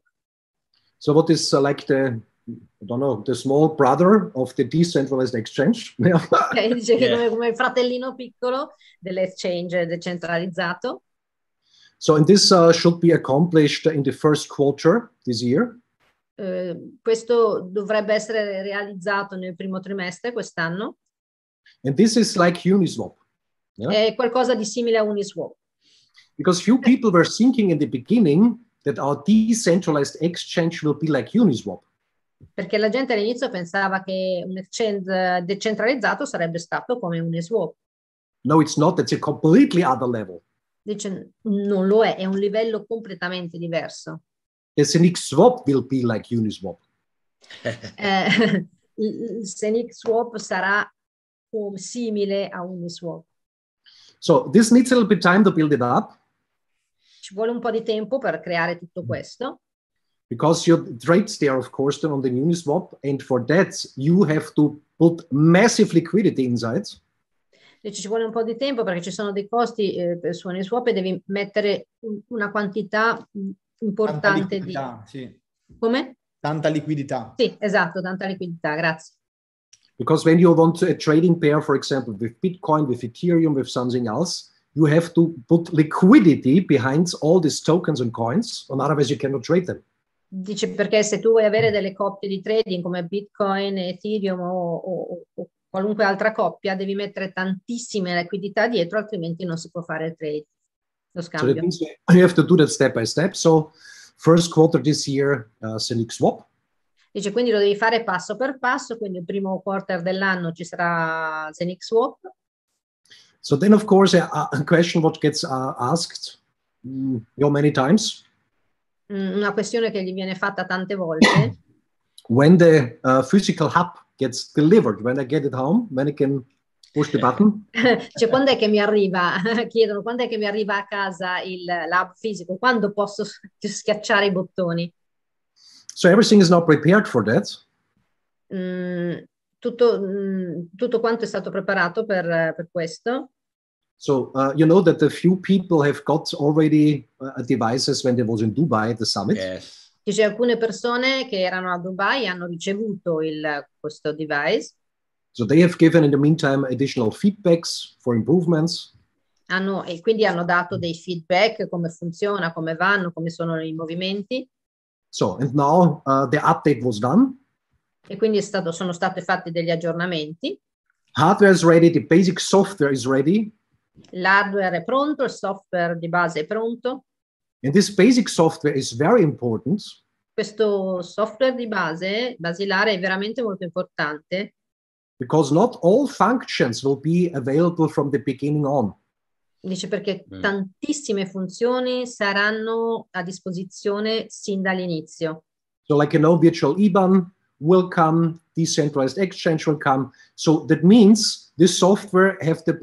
So what is uh, like the I don't know, the small brother of the decentralized exchange. exchange yeah. come, come il fratellino piccolo dell'exchange decentralizzato. So, and this uh, should be accomplished in the first quarter this year. Uh, questo dovrebbe essere realizzato nel primo trimestre quest'anno. And this is like Uniswap. Yeah? È qualcosa di simile a Uniswap. Because few people were thinking in the beginning that our decentralized exchange will be like Uniswap. perché la gente all'inizio pensava che un exchange decentralizzato sarebbe stato come un eSwap. No, it's not, it's a completely other level. Dice, non lo è, è un livello completamente diverso. SNX swap will be like Uniswap. eh, SNX swap sarà simile a Uniswap. So this needs a little bit time to build it up. Ci vuole un po' di tempo per creare tutto questo. because your trades there, of course, then on the Uniswap, and for that you have to put massive liquidity insights. Ci vuole un po' di tempo perché ci sono dei costi eh, su Uniswap e devi mettere una quantità mm, importante liquidità, di... Sì. Come? Tanta liquidità. Sì, esatto, tanta liquidità, grazie. Because when you want a trading pair, for example, with Bitcoin, with Ethereum, with something else, you have to put liquidity behind all these tokens and coins, or otherwise you cannot trade them. Dice perché se tu vuoi avere delle coppie di trading come Bitcoin, Ethereum o, o, o qualunque altra coppia, devi mettere tantissime liquidità dietro, altrimenti non si può fare il trade, lo scambio. So you have to do that step by step. So first quarter this year, uh, Selic swap. Dice quindi lo devi fare passo per passo, quindi il primo quarter dell'anno ci sarà Selic swap. So then of course a, a question what gets uh, asked mm, you many times. Mm, una questione che gli viene fatta tante volte. When the uh, physical hub gets delivered, when I get it home, when I can push the button. cioè, quando è che mi arriva, chiedono, quando è che mi arriva a casa il lab fisico? Quando posso schiacciare i bottoni? So everything is now prepared for that. Mm, tutto, mm, tutto quanto è stato preparato per, per questo. So uh, you know that a few people have got already uh, devices when there was in Dubai the summit. Yes. Ci sono alcune persone che erano a Dubai hanno ricevuto il, questo device. So they have given in the meantime additional feedbacks for improvements. Hanno, ah, e quindi hanno dato dei feedback come funziona, come vanno, come sono i movimenti. So and now uh, the update was done. E quindi stato, sono stati fatti degli aggiornamenti. Hardware is ready, the basic software is ready. L'hardware è pronto, il software di base è pronto. And this basic software is very important. Questo software di base basilare è veramente molto importante. Because not all functions will be available from the beginning on. Dice perché mm. tantissime funzioni saranno a disposizione sin dall'inizio. So like a no virtual IBAN will come decentralized exchange will come. So that means this software have, the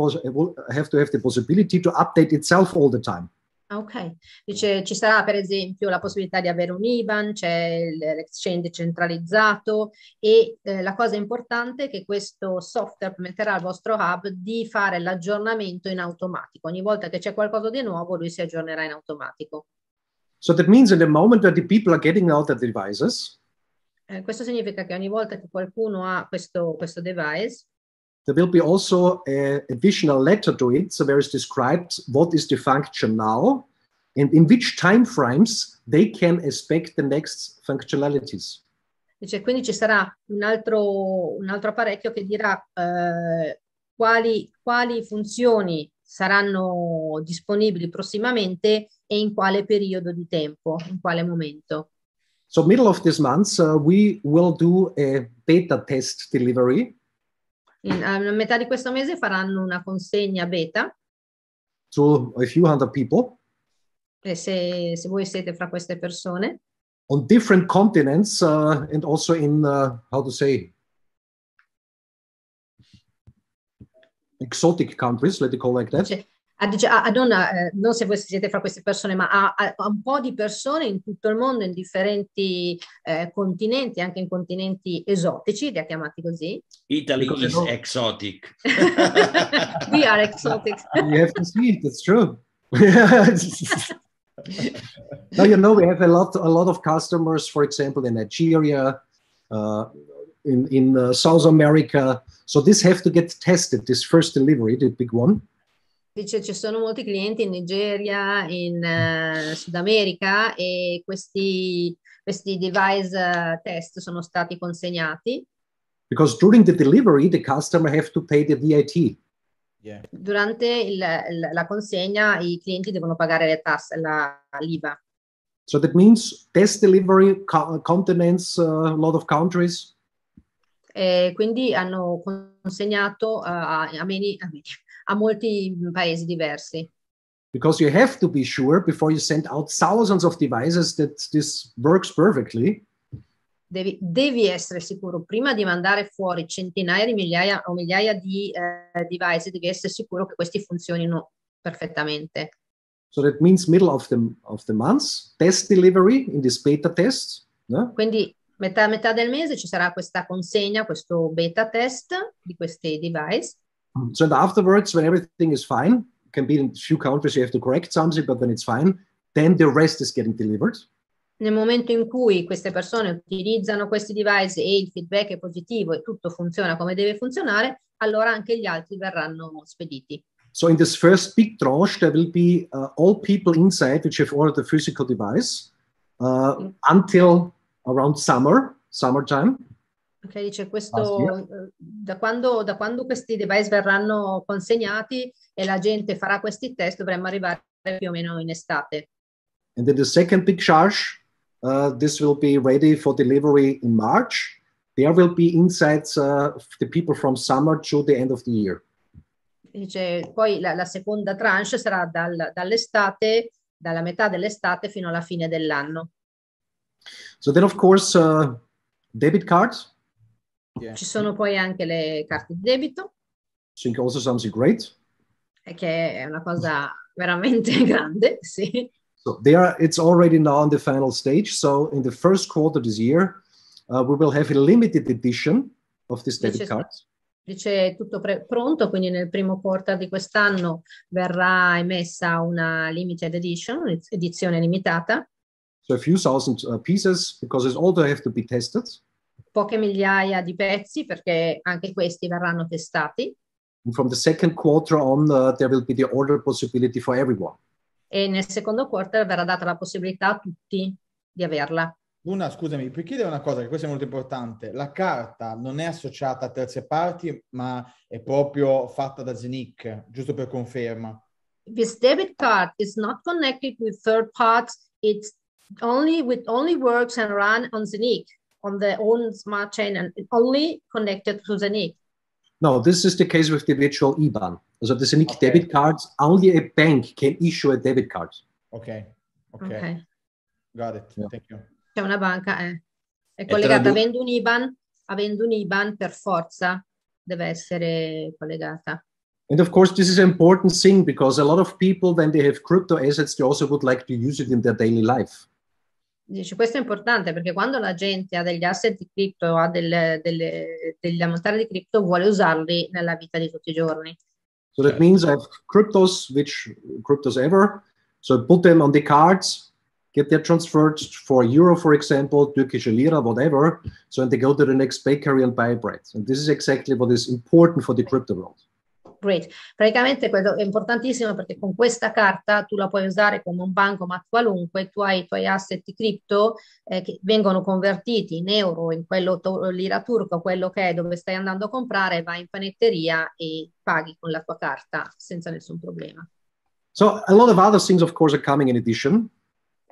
have to have the possibility to update itself all the time. Ah, ok, dice ci sarà per esempio la possibilità di avere un IBAN, c'è l'exchange centralizzato e eh, la cosa importante è che questo software permetterà al vostro hub di fare l'aggiornamento in automatico. Ogni volta che c'è qualcosa di nuovo lui si aggiornerà in automatico. So that means in the moment that the people are getting out the devices, eh, questo significa che ogni volta che qualcuno ha questo, questo device, there will be also an eh, additional letter to it, so where is described what is the function now and in which time frames they can expect the next functionalities. Dice, quindi ci sarà un altro, un altro apparecchio che dirà eh, quali, quali funzioni saranno disponibili prossimamente e in quale periodo di tempo, in quale momento. So middle of this month, uh, we will do a beta test delivery. In, um, a metà di questo mese faranno una consegna beta. To a few hundred people. E se, se voi siete fra queste persone. On different continents uh, and also in, uh, how to say, exotic countries, let me call like that. Cioè, a, non, eh, non, se voi siete fra queste persone, ma a, a, un po' di persone in tutto il mondo, in differenti eh, continenti, anche in continenti esotici, li ha chiamati così. Italy is no. exotic. We are exotic. you have to see it, it's true. no, you know, we have a lot, a lot of customers, for example, in Nigeria, uh, in, in uh, South America. So this have to get tested, this first delivery, the big one. Dice ci sono molti clienti in Nigeria, in uh, Sud America e questi, questi device uh, test sono stati consegnati. Because during the delivery the customer have to pay the VAT. Yeah. Durante il, la consegna i clienti devono pagare le tasse, la, l'IVA. So that means test delivery co- contains uh, a lot of countries. E quindi hanno consegnato eh, a, a, many, a many a molti mm, paesi diversi. Because you have to be sure before you send out thousands of devices that this works perfectly. Devi, devi essere sicuro prima di mandare fuori centinaia di migliaia o migliaia di eh, device, devi essere sicuro che questi funzionino perfettamente. So that means middle of the, of the month, test delivery in this beta test. No? Quindi metà, metà del mese ci sarà questa consegna, questo beta test di questi device. Hmm. So and afterwards, when everything is fine, can be in a few countries you have to correct something, but when it's fine, then the rest is getting delivered. Nel momento in cui queste persone utilizzano questi device e il feedback è positivo e tutto funziona come deve funzionare, allora anche gli altri verranno spediti. So in this first big tranche, there will be uh, all people inside which have ordered the physical device uh, mm. until around summer, summertime. Ok, dice questo eh, da quando, da quando, questi device verranno consegnati e la gente farà questi test dovremmo arrivare più o meno in estate. And then the second big charge, uh, this will be ready for delivery in March. There will be insights uh, the people from summer to the end of the year. Dice, poi la, la seconda tranche sarà dal, dall'estate, dalla metà dell'estate fino alla fine dell'anno. So then of course uh, debit cards Yeah. Ci sono poi anche le carte di debito. Think also sounds great. Che è una cosa veramente grande, sì. So they are, it's already now on the final stage. So in the first quarter this year, uh, we will have a limited edition of this debit dice, card. Dice tutto pre- pronto, quindi nel primo quarter di quest'anno verrà emessa una limited edition, edizione limitata. So a few thousand uh, pieces, because it all have to be tested poche migliaia di pezzi perché anche questi verranno testati. from the second quarter on uh, there will be the order possibility for everyone. E nel secondo quarter verrà data la possibilità a tutti di averla. Luna, scusami, puoi chiedere una cosa, che questa è molto importante. La carta non è associata a terze parti, ma è proprio fatta da Zenic, giusto per conferma. This debit card is not connected with third parts, it's only with only works and run on Zenic. on their own smart chain and only connected to the NIC? No, this is the case with the virtual IBAN. So the NIC okay. debit cards, only a bank can issue a debit card. Okay, okay. okay. Got it, yeah. thank you. C'è una banca, eh. è collegata, avendo un IBAN, avendo un IBAN per forza deve essere collegata. And of course, this is an important thing because a lot of people, when they have crypto assets, they also would like to use it in their daily life. Dice, questo è importante perché quando la gente ha degli asset di cripto, ha delle, delle, delle montare di cripto, vuole usarli nella vita di tutti i giorni. So that means I have cryptos, which cryptos ever, so I put them on the cards, get them transferred for euro, for example, Turkish lira, whatever, so and they go to the next bakery and buy bread. And this is exactly what is important for the crypto world. Great. Praticamente quello è importantissimo perché con questa carta tu la puoi usare come un banco, ma qualunque, tu hai i tuoi asset cripto eh, che vengono convertiti in euro, in quello to- lira turco, quello che è dove stai andando a comprare, vai in panetteria e paghi con la tua carta senza nessun problema. So a lot of other things of course are coming in addition.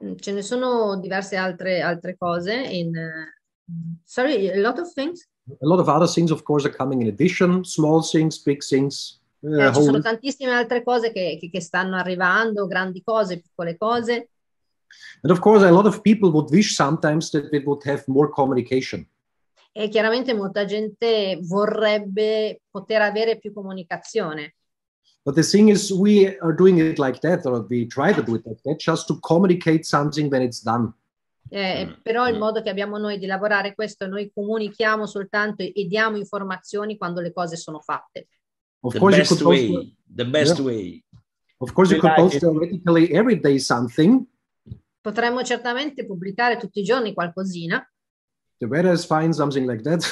Mm, ce ne sono diverse altre, altre cose in, uh, sorry, a lot of things? a lot of other things, of course, are coming in addition small things, big things. Eh, eh, ci sono tantissime altre cose che, che, che stanno arrivando, grandi cose, piccole cose. And of course, a lot of people would wish sometimes that we would have more communication. E chiaramente molta gente vorrebbe poter avere più comunicazione. But the thing is, we are doing it like that, or we try to do it like that, just to communicate something when it's done. Eh, mm, però il mm. modo che abbiamo noi di lavorare questo, noi comunichiamo soltanto e diamo informazioni quando le cose sono fatte. Of the course, you could way, post, the best yeah. way. Of course, you could post theoretically every day something. Potremmo certamente pubblicare tutti i giorni qualcosina. The weather is fine, something like that.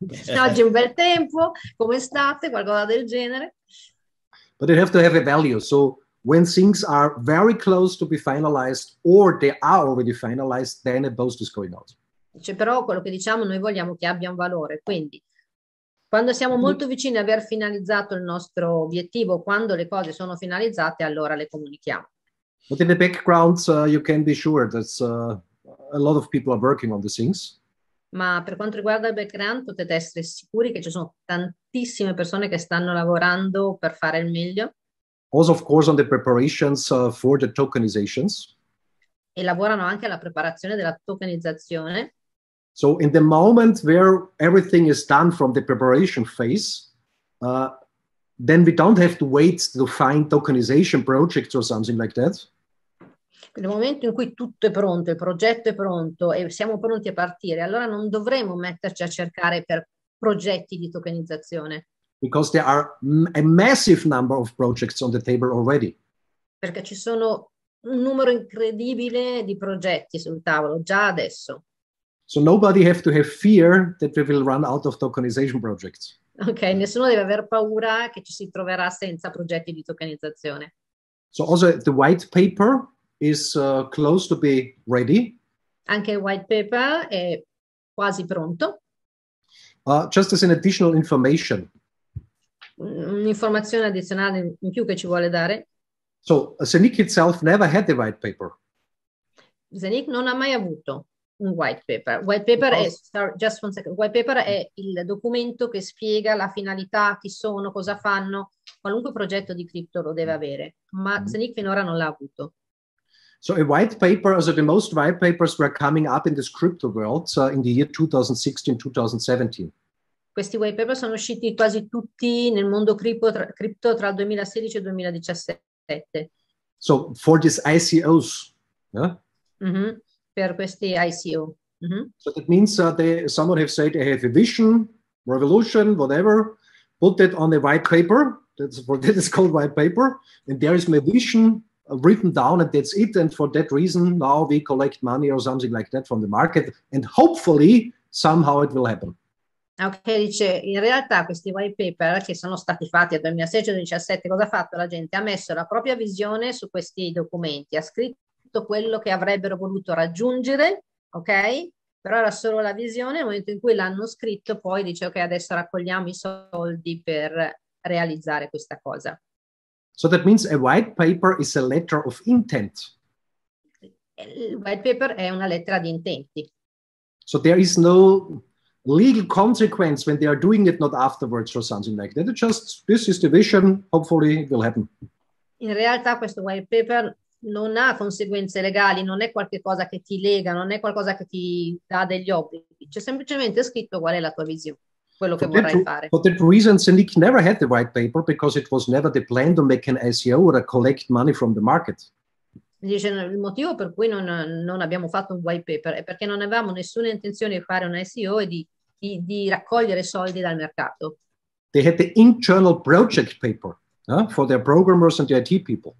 Oggi è un bel tempo, come state, qualcosa del genere. But it have to have a value. So when things are very close to be finalized or they are already finalized, then a post is going out. Cioè, però quello che diciamo noi vogliamo che abbia un valore, quindi quando siamo molto vicini a aver finalizzato il nostro obiettivo, quando le cose sono finalizzate, allora le comunichiamo. But in the background uh, you can be sure that uh, a lot of people are working on the things. Ma per quanto riguarda il background potete essere sicuri che ci sono tantissime persone che stanno lavorando per fare il meglio. Also of course on the preparations uh, for the tokenizations. E lavorano anche alla preparazione della tokenizzazione. So in the moment where everything is done from the preparation phase, uh, then we don't have to wait to find tokenization projects or something like that. Nel momento in cui tutto è pronto, il progetto è pronto e siamo pronti a partire, allora non dovremo metterci a cercare per progetti di tokenizzazione. Because there are a massive number of projects on the table already. Perché ci sono un numero incredibile di progetti sul tavolo già adesso. So nobody have to have fear that we will run out of tokenization projects. Ok, nessuno deve aver paura che ci si troverà senza progetti di tokenizzazione. So also the white paper is uh, close to be ready. Anche il white paper è quasi pronto. Uh, just as an additional information. Un'informazione addizionale in più che ci vuole dare. So Zenik itself never had the white paper. Zenik non ha mai avuto un white paper. White paper, è, sorry, white paper è il documento che spiega la finalità, chi sono, cosa fanno. Qualunque progetto di cripto lo deve avere, ma Zenik mm-hmm. finora non l'ha avuto. So a white paper, so the most white papers were coming up in this crypto world uh, in the year 2016-2017. Questi white paper sono usciti quasi tutti nel mondo cripto tra, cripto tra il 2016 e il 2017. So for these ICOs, yeah? mm-hmm per questi ICO. Mm-hmm. So that means uh, they, someone have said they have a vision, revolution, whatever, put that on a white paper. That's for that is called white paper, and there is my vision uh, written down, and that's it. And for that reason, now we collect money or something like that from the market, and hopefully somehow it will happen. Ok, dice, in realtà questi white paper che sono stati fatti nel 2016-2017, cosa ha fatto la gente? Ha messo la propria visione su questi documenti, ha scritto tutto quello che avrebbero voluto raggiungere, ok? Però era solo la visione, nel momento in cui l'hanno scritto poi dice ok adesso raccogliamo i soldi per realizzare questa cosa. So that means a white paper is a letter of intent. Il white paper è una lettera di intenti. So there is no legal consequence when they are doing it not afterwards or something like that. It's just this is the vision, hopefully it will happen. In realtà questo white paper non ha conseguenze legali, non è qualcosa che ti lega, non è qualcosa che ti dà degli obblighi, c'è semplicemente scritto qual è la tua visione. Quello che vorrai r- fare. For that reason, Sendik never had the white paper because it was never the plan to make an SEO or collect money from the market. Dice il motivo per cui non, non abbiamo fatto un white paper è perché non avevamo nessuna intenzione di fare un SEO e di, di, di raccogliere soldi dal mercato. They had the internal project paper uh, for their programmers and the IT people.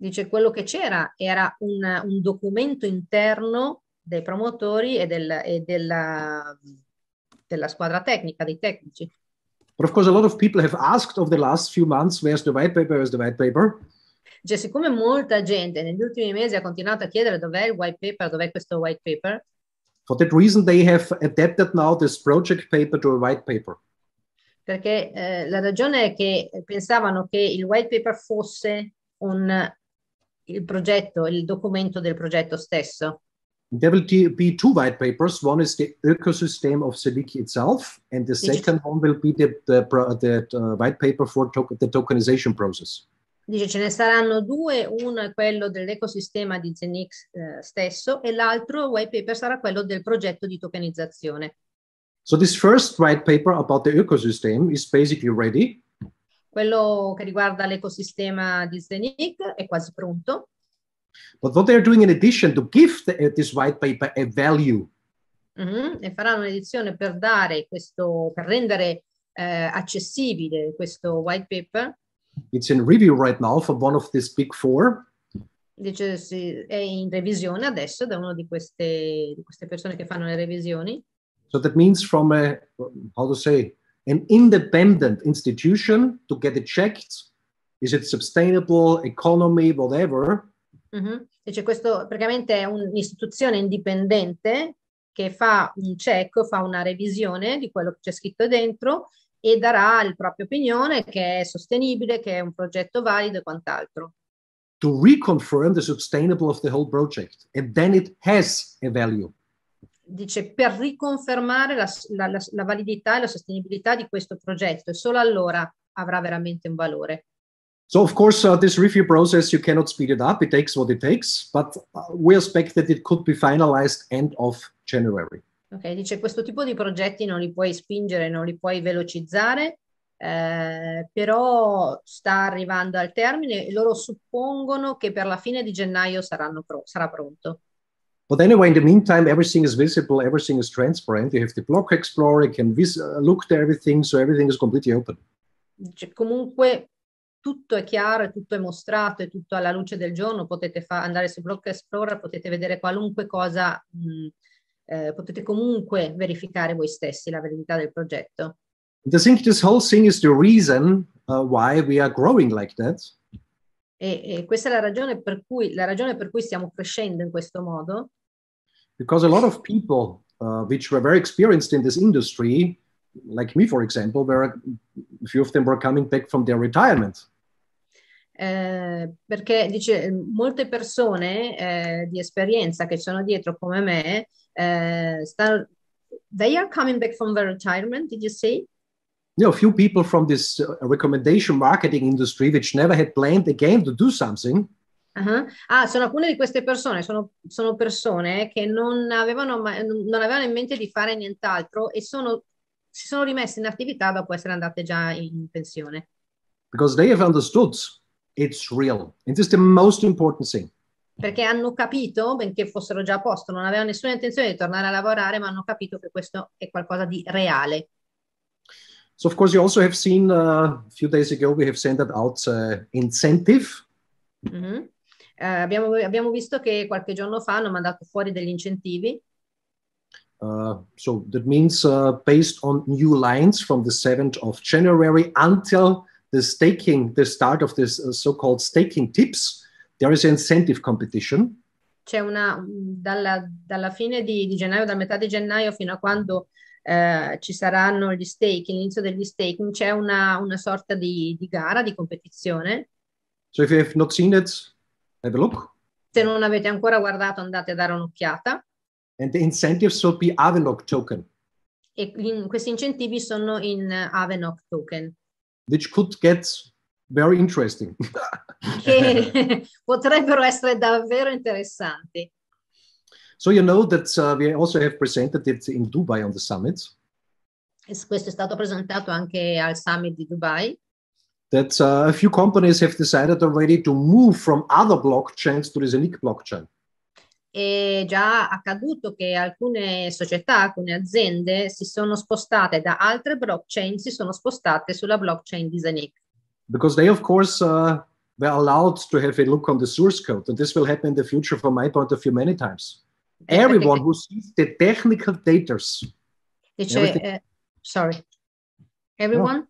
Dice quello che c'era era un, un documento interno dei promotori e, del, e della, della squadra tecnica, dei tecnici. But of course, a lot of people have asked over the last few months, where's the white paper, where's the white paper? Cioè, siccome molta gente negli ultimi mesi ha continuato a chiedere dov'è il white paper, dov'è questo white paper. For that reason, they have adapted now this project paper to a white paper. Perché eh, la ragione è che pensavano che il white paper fosse un il progetto, il documento del progetto stesso. There will be two white papers. One is the ecosystem of Celic itself, and the second one will be the, the, the uh, white paper for to- the tokenization process. Dice ce ne saranno due, uno è quello dell'ecosistema di Zenix eh, stesso e l'altro white paper sarà quello del progetto di tokenizzazione. So this first white paper about the ecosystem is basically ready. Quello che riguarda l'ecosistema di Zenic è quasi pronto. But what they doing in addition to give eh, this white paper a value. Mm-hmm. E faranno un'edizione per dare questo, per rendere eh, accessibile questo white paper. It's in review right now for one of these big four. Dice, sì, è in revisione adesso da una di queste, di queste persone che fanno le revisioni. So that means from a, how to say, an independent institution to get it checked. Is it sustainable, economy, whatever? Mm-hmm. c'è questo praticamente è un'istituzione indipendente che fa un check, fa una revisione di quello che c'è scritto dentro e darà la propria opinione che è sostenibile, che è un progetto valido e quant'altro. To reconfirm the sustainable of the whole project and then it has a value. dice per riconfermare la, la, la, validità e la sostenibilità di questo progetto e solo allora avrà veramente un valore. So of course uh, this review process you cannot speed it up, it takes what it takes, but uh, we expect that it could be finalized end of January. Ok, dice questo tipo di progetti non li puoi spingere, non li puoi velocizzare, eh, però sta arrivando al termine e loro suppongono che per la fine di gennaio saranno pro- sarà pronto. But anyway, in the meantime, everything is visible, everything is transparent. You have the block explorer, you can uh, look at everything, so everything is completely open. Cioè, comunque tutto è chiaro, tutto è mostrato, è tutto alla luce del giorno. Potete andare su Block Explorer, potete vedere qualunque cosa, mh, eh, potete comunque verificare voi stessi la validità del progetto. I think this whole thing is the reason uh, why we are growing like that. E, e questa è la ragione, cui, la ragione per cui stiamo crescendo in questo modo. because a lot of people uh, which were very experienced in this industry, like me, for example, where a few of them were coming back from their retirement. Eh, perché dice molte persone eh, di esperienza che sono dietro come me eh, stanno they are coming back from their retirement did you say No, a few people from this uh, recommendation marketing industry which never had planned again to do something Uh-huh. Ah, sono alcune di queste persone, sono, sono persone che non avevano, mai, non avevano in mente di fare nient'altro e sono, si sono rimesse in attività dopo essere andate già in pensione. Because they have understood it's real. It is the most important thing. Perché hanno capito, benché fossero già a posto, non avevano nessuna intenzione di tornare a lavorare, ma hanno capito che questo è qualcosa di reale. So of course you also have seen uh, a few days ago we have sent out uh, incentive. Mm-hmm. Eh, abbiamo, abbiamo, visto che qualche giorno fa hanno mandato fuori degli incentivi. Uh, so that means uh, based on new lines from the 7th of January until the staking, the start of this uh, so-called staking tips, there is an incentive competition. C'è una, dalla, dalla fine di, di gennaio, dalla metà di gennaio fino a quando Uh, ci saranno gli staking, l'inizio degli staking, c'è una, una sorta di, di, gara, di competizione. So if you have not seen it, se non avete ancora guardato, andate a dare un'occhiata. And the incentives will be Avenok token. E in, questi incentivi sono in eh, Avenok token. Which could get very interesting. che potrebbero essere davvero interessanti. So you know that uh, we also have presented it in Dubai on the summit. Questo è stato presentato anche al summit di Dubai. that uh, a few companies have decided already to move from other blockchains to the Zenic blockchain. È già accaduto che alcune società, alcune aziende si sono spostate da altre blockchain, si sono spostate sulla blockchain di Zenic. Because they of course uh, were allowed to have a look on the source code and this will happen in the future from my point of view many times. Everyone who sees the technical data. Dice, uh, sorry. Everyone?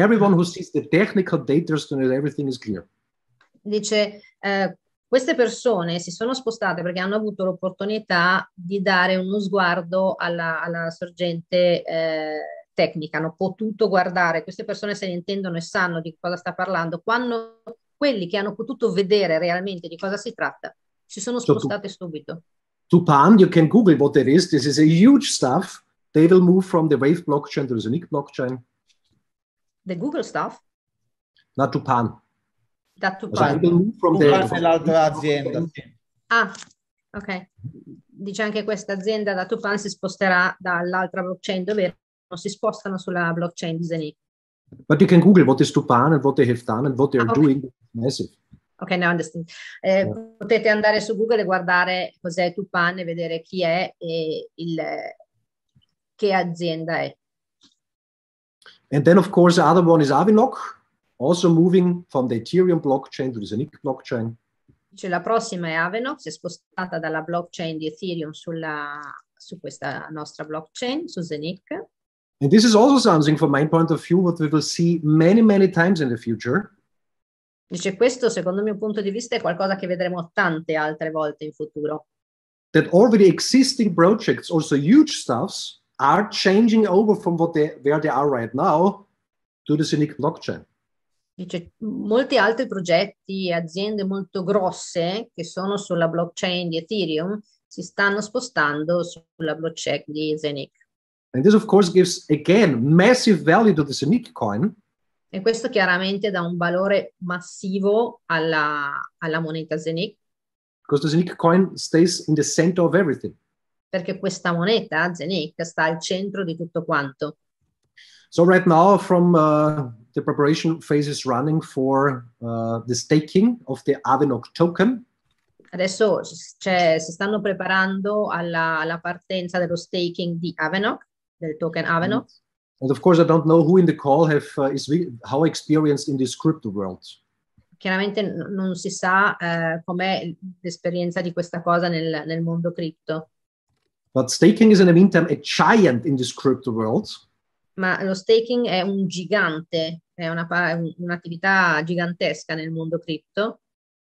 Everyone who sees the technical data is going everything is clear. Dice eh, queste persone si sono spostate perché hanno avuto l'opportunità di dare uno sguardo alla, alla sorgente eh, tecnica, hanno potuto guardare, queste persone se ne intendono e sanno di cosa sta parlando, quando quelli che hanno potuto vedere realmente di cosa si tratta si sono spostate so to, subito. To Pan, you can Google what it is. This is a huge stuff. They will move from the Wave blockchain to the Zonic blockchain the Google stuff? Da Tupan. Da Tupan. Tupan è l'altra azienda. Ah, ok. Dice anche questa azienda da Tupan si sposterà dall'altra blockchain, dove non si spostano sulla blockchain di Zenic. But you can Google what is Tupan and what they have done and what they are ah, okay. doing. Massive. Ok, now understand. Eh, yeah. Potete andare su Google e guardare cos'è Tupan e vedere chi è e il, eh, che azienda è. And then, of course, the other one is Avinlock, also moving from the Ethereum blockchain to the Zenic blockchain. Cioè, la prossima è Avenok, si è spostata dalla blockchain di Ethereum sulla, su questa nostra blockchain, su Zenic. And this is also something, from my point of view, what we will see many, many times in the future. Dice, questo, secondo il mio punto di vista, è qualcosa che vedremo tante altre volte in futuro. That already existing projects, also huge stuffs, are changing over from what they where they are right now to the Cynic blockchain. Dice, molti altri progetti, aziende molto grosse che sono sulla blockchain di Ethereum si stanno spostando sulla blockchain di Zenic. And this of course gives again massive value to the Zenic coin. E questo chiaramente dà un valore massivo alla, alla moneta Zenic. Because the Zenic coin stays in the center of everything. perché questa moneta, Zenik, sta al centro di tutto quanto. So right now from uh, the preparation phase is running for uh, the staking of the Avenok token. Adesso cioè, si stanno preparando alla, alla, partenza dello staking di Avenok, del token Avenok. Mm. And of course I don't know who in the call have, uh, is how experienced in this crypto world. Chiaramente non si sa eh, com'è l'esperienza di questa cosa nel, nel mondo cripto. But staking is in the meantime a giant in this crypto world. Ma lo staking è un gigante, è una, un'attività gigantesca nel mondo cripto.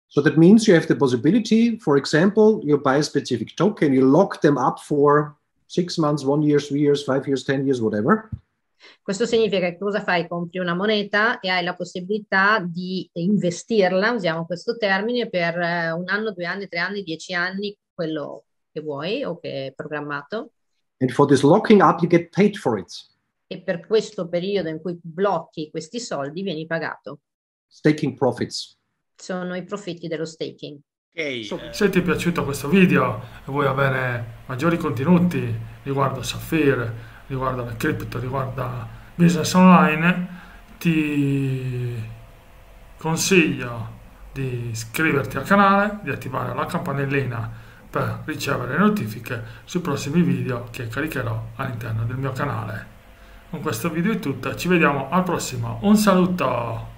So that means you have the possibility, for example, you buy a specific token, you lock them up for six months, one year, three years, five years, ten years, whatever. Questo significa che cosa fai? Compri una moneta e hai la possibilità di investirla, usiamo questo termine, per eh, un anno, due anni, tre anni, dieci anni, quello che vuoi o che è programmato. And for this locking up you get paid for it. E per questo periodo in cui blocchi questi soldi vieni pagato. Staking profits. Sono i profitti dello staking. Okay. So, se ti è piaciuto questo video e vuoi avere maggiori contenuti riguardo Sapphire, riguardo le cripto, riguardo business online, ti consiglio di iscriverti al canale, di attivare la campanellina per ricevere notifiche sui prossimi video che caricherò all'interno del mio canale. Con questo video è tutto, ci vediamo al prossimo, un saluto!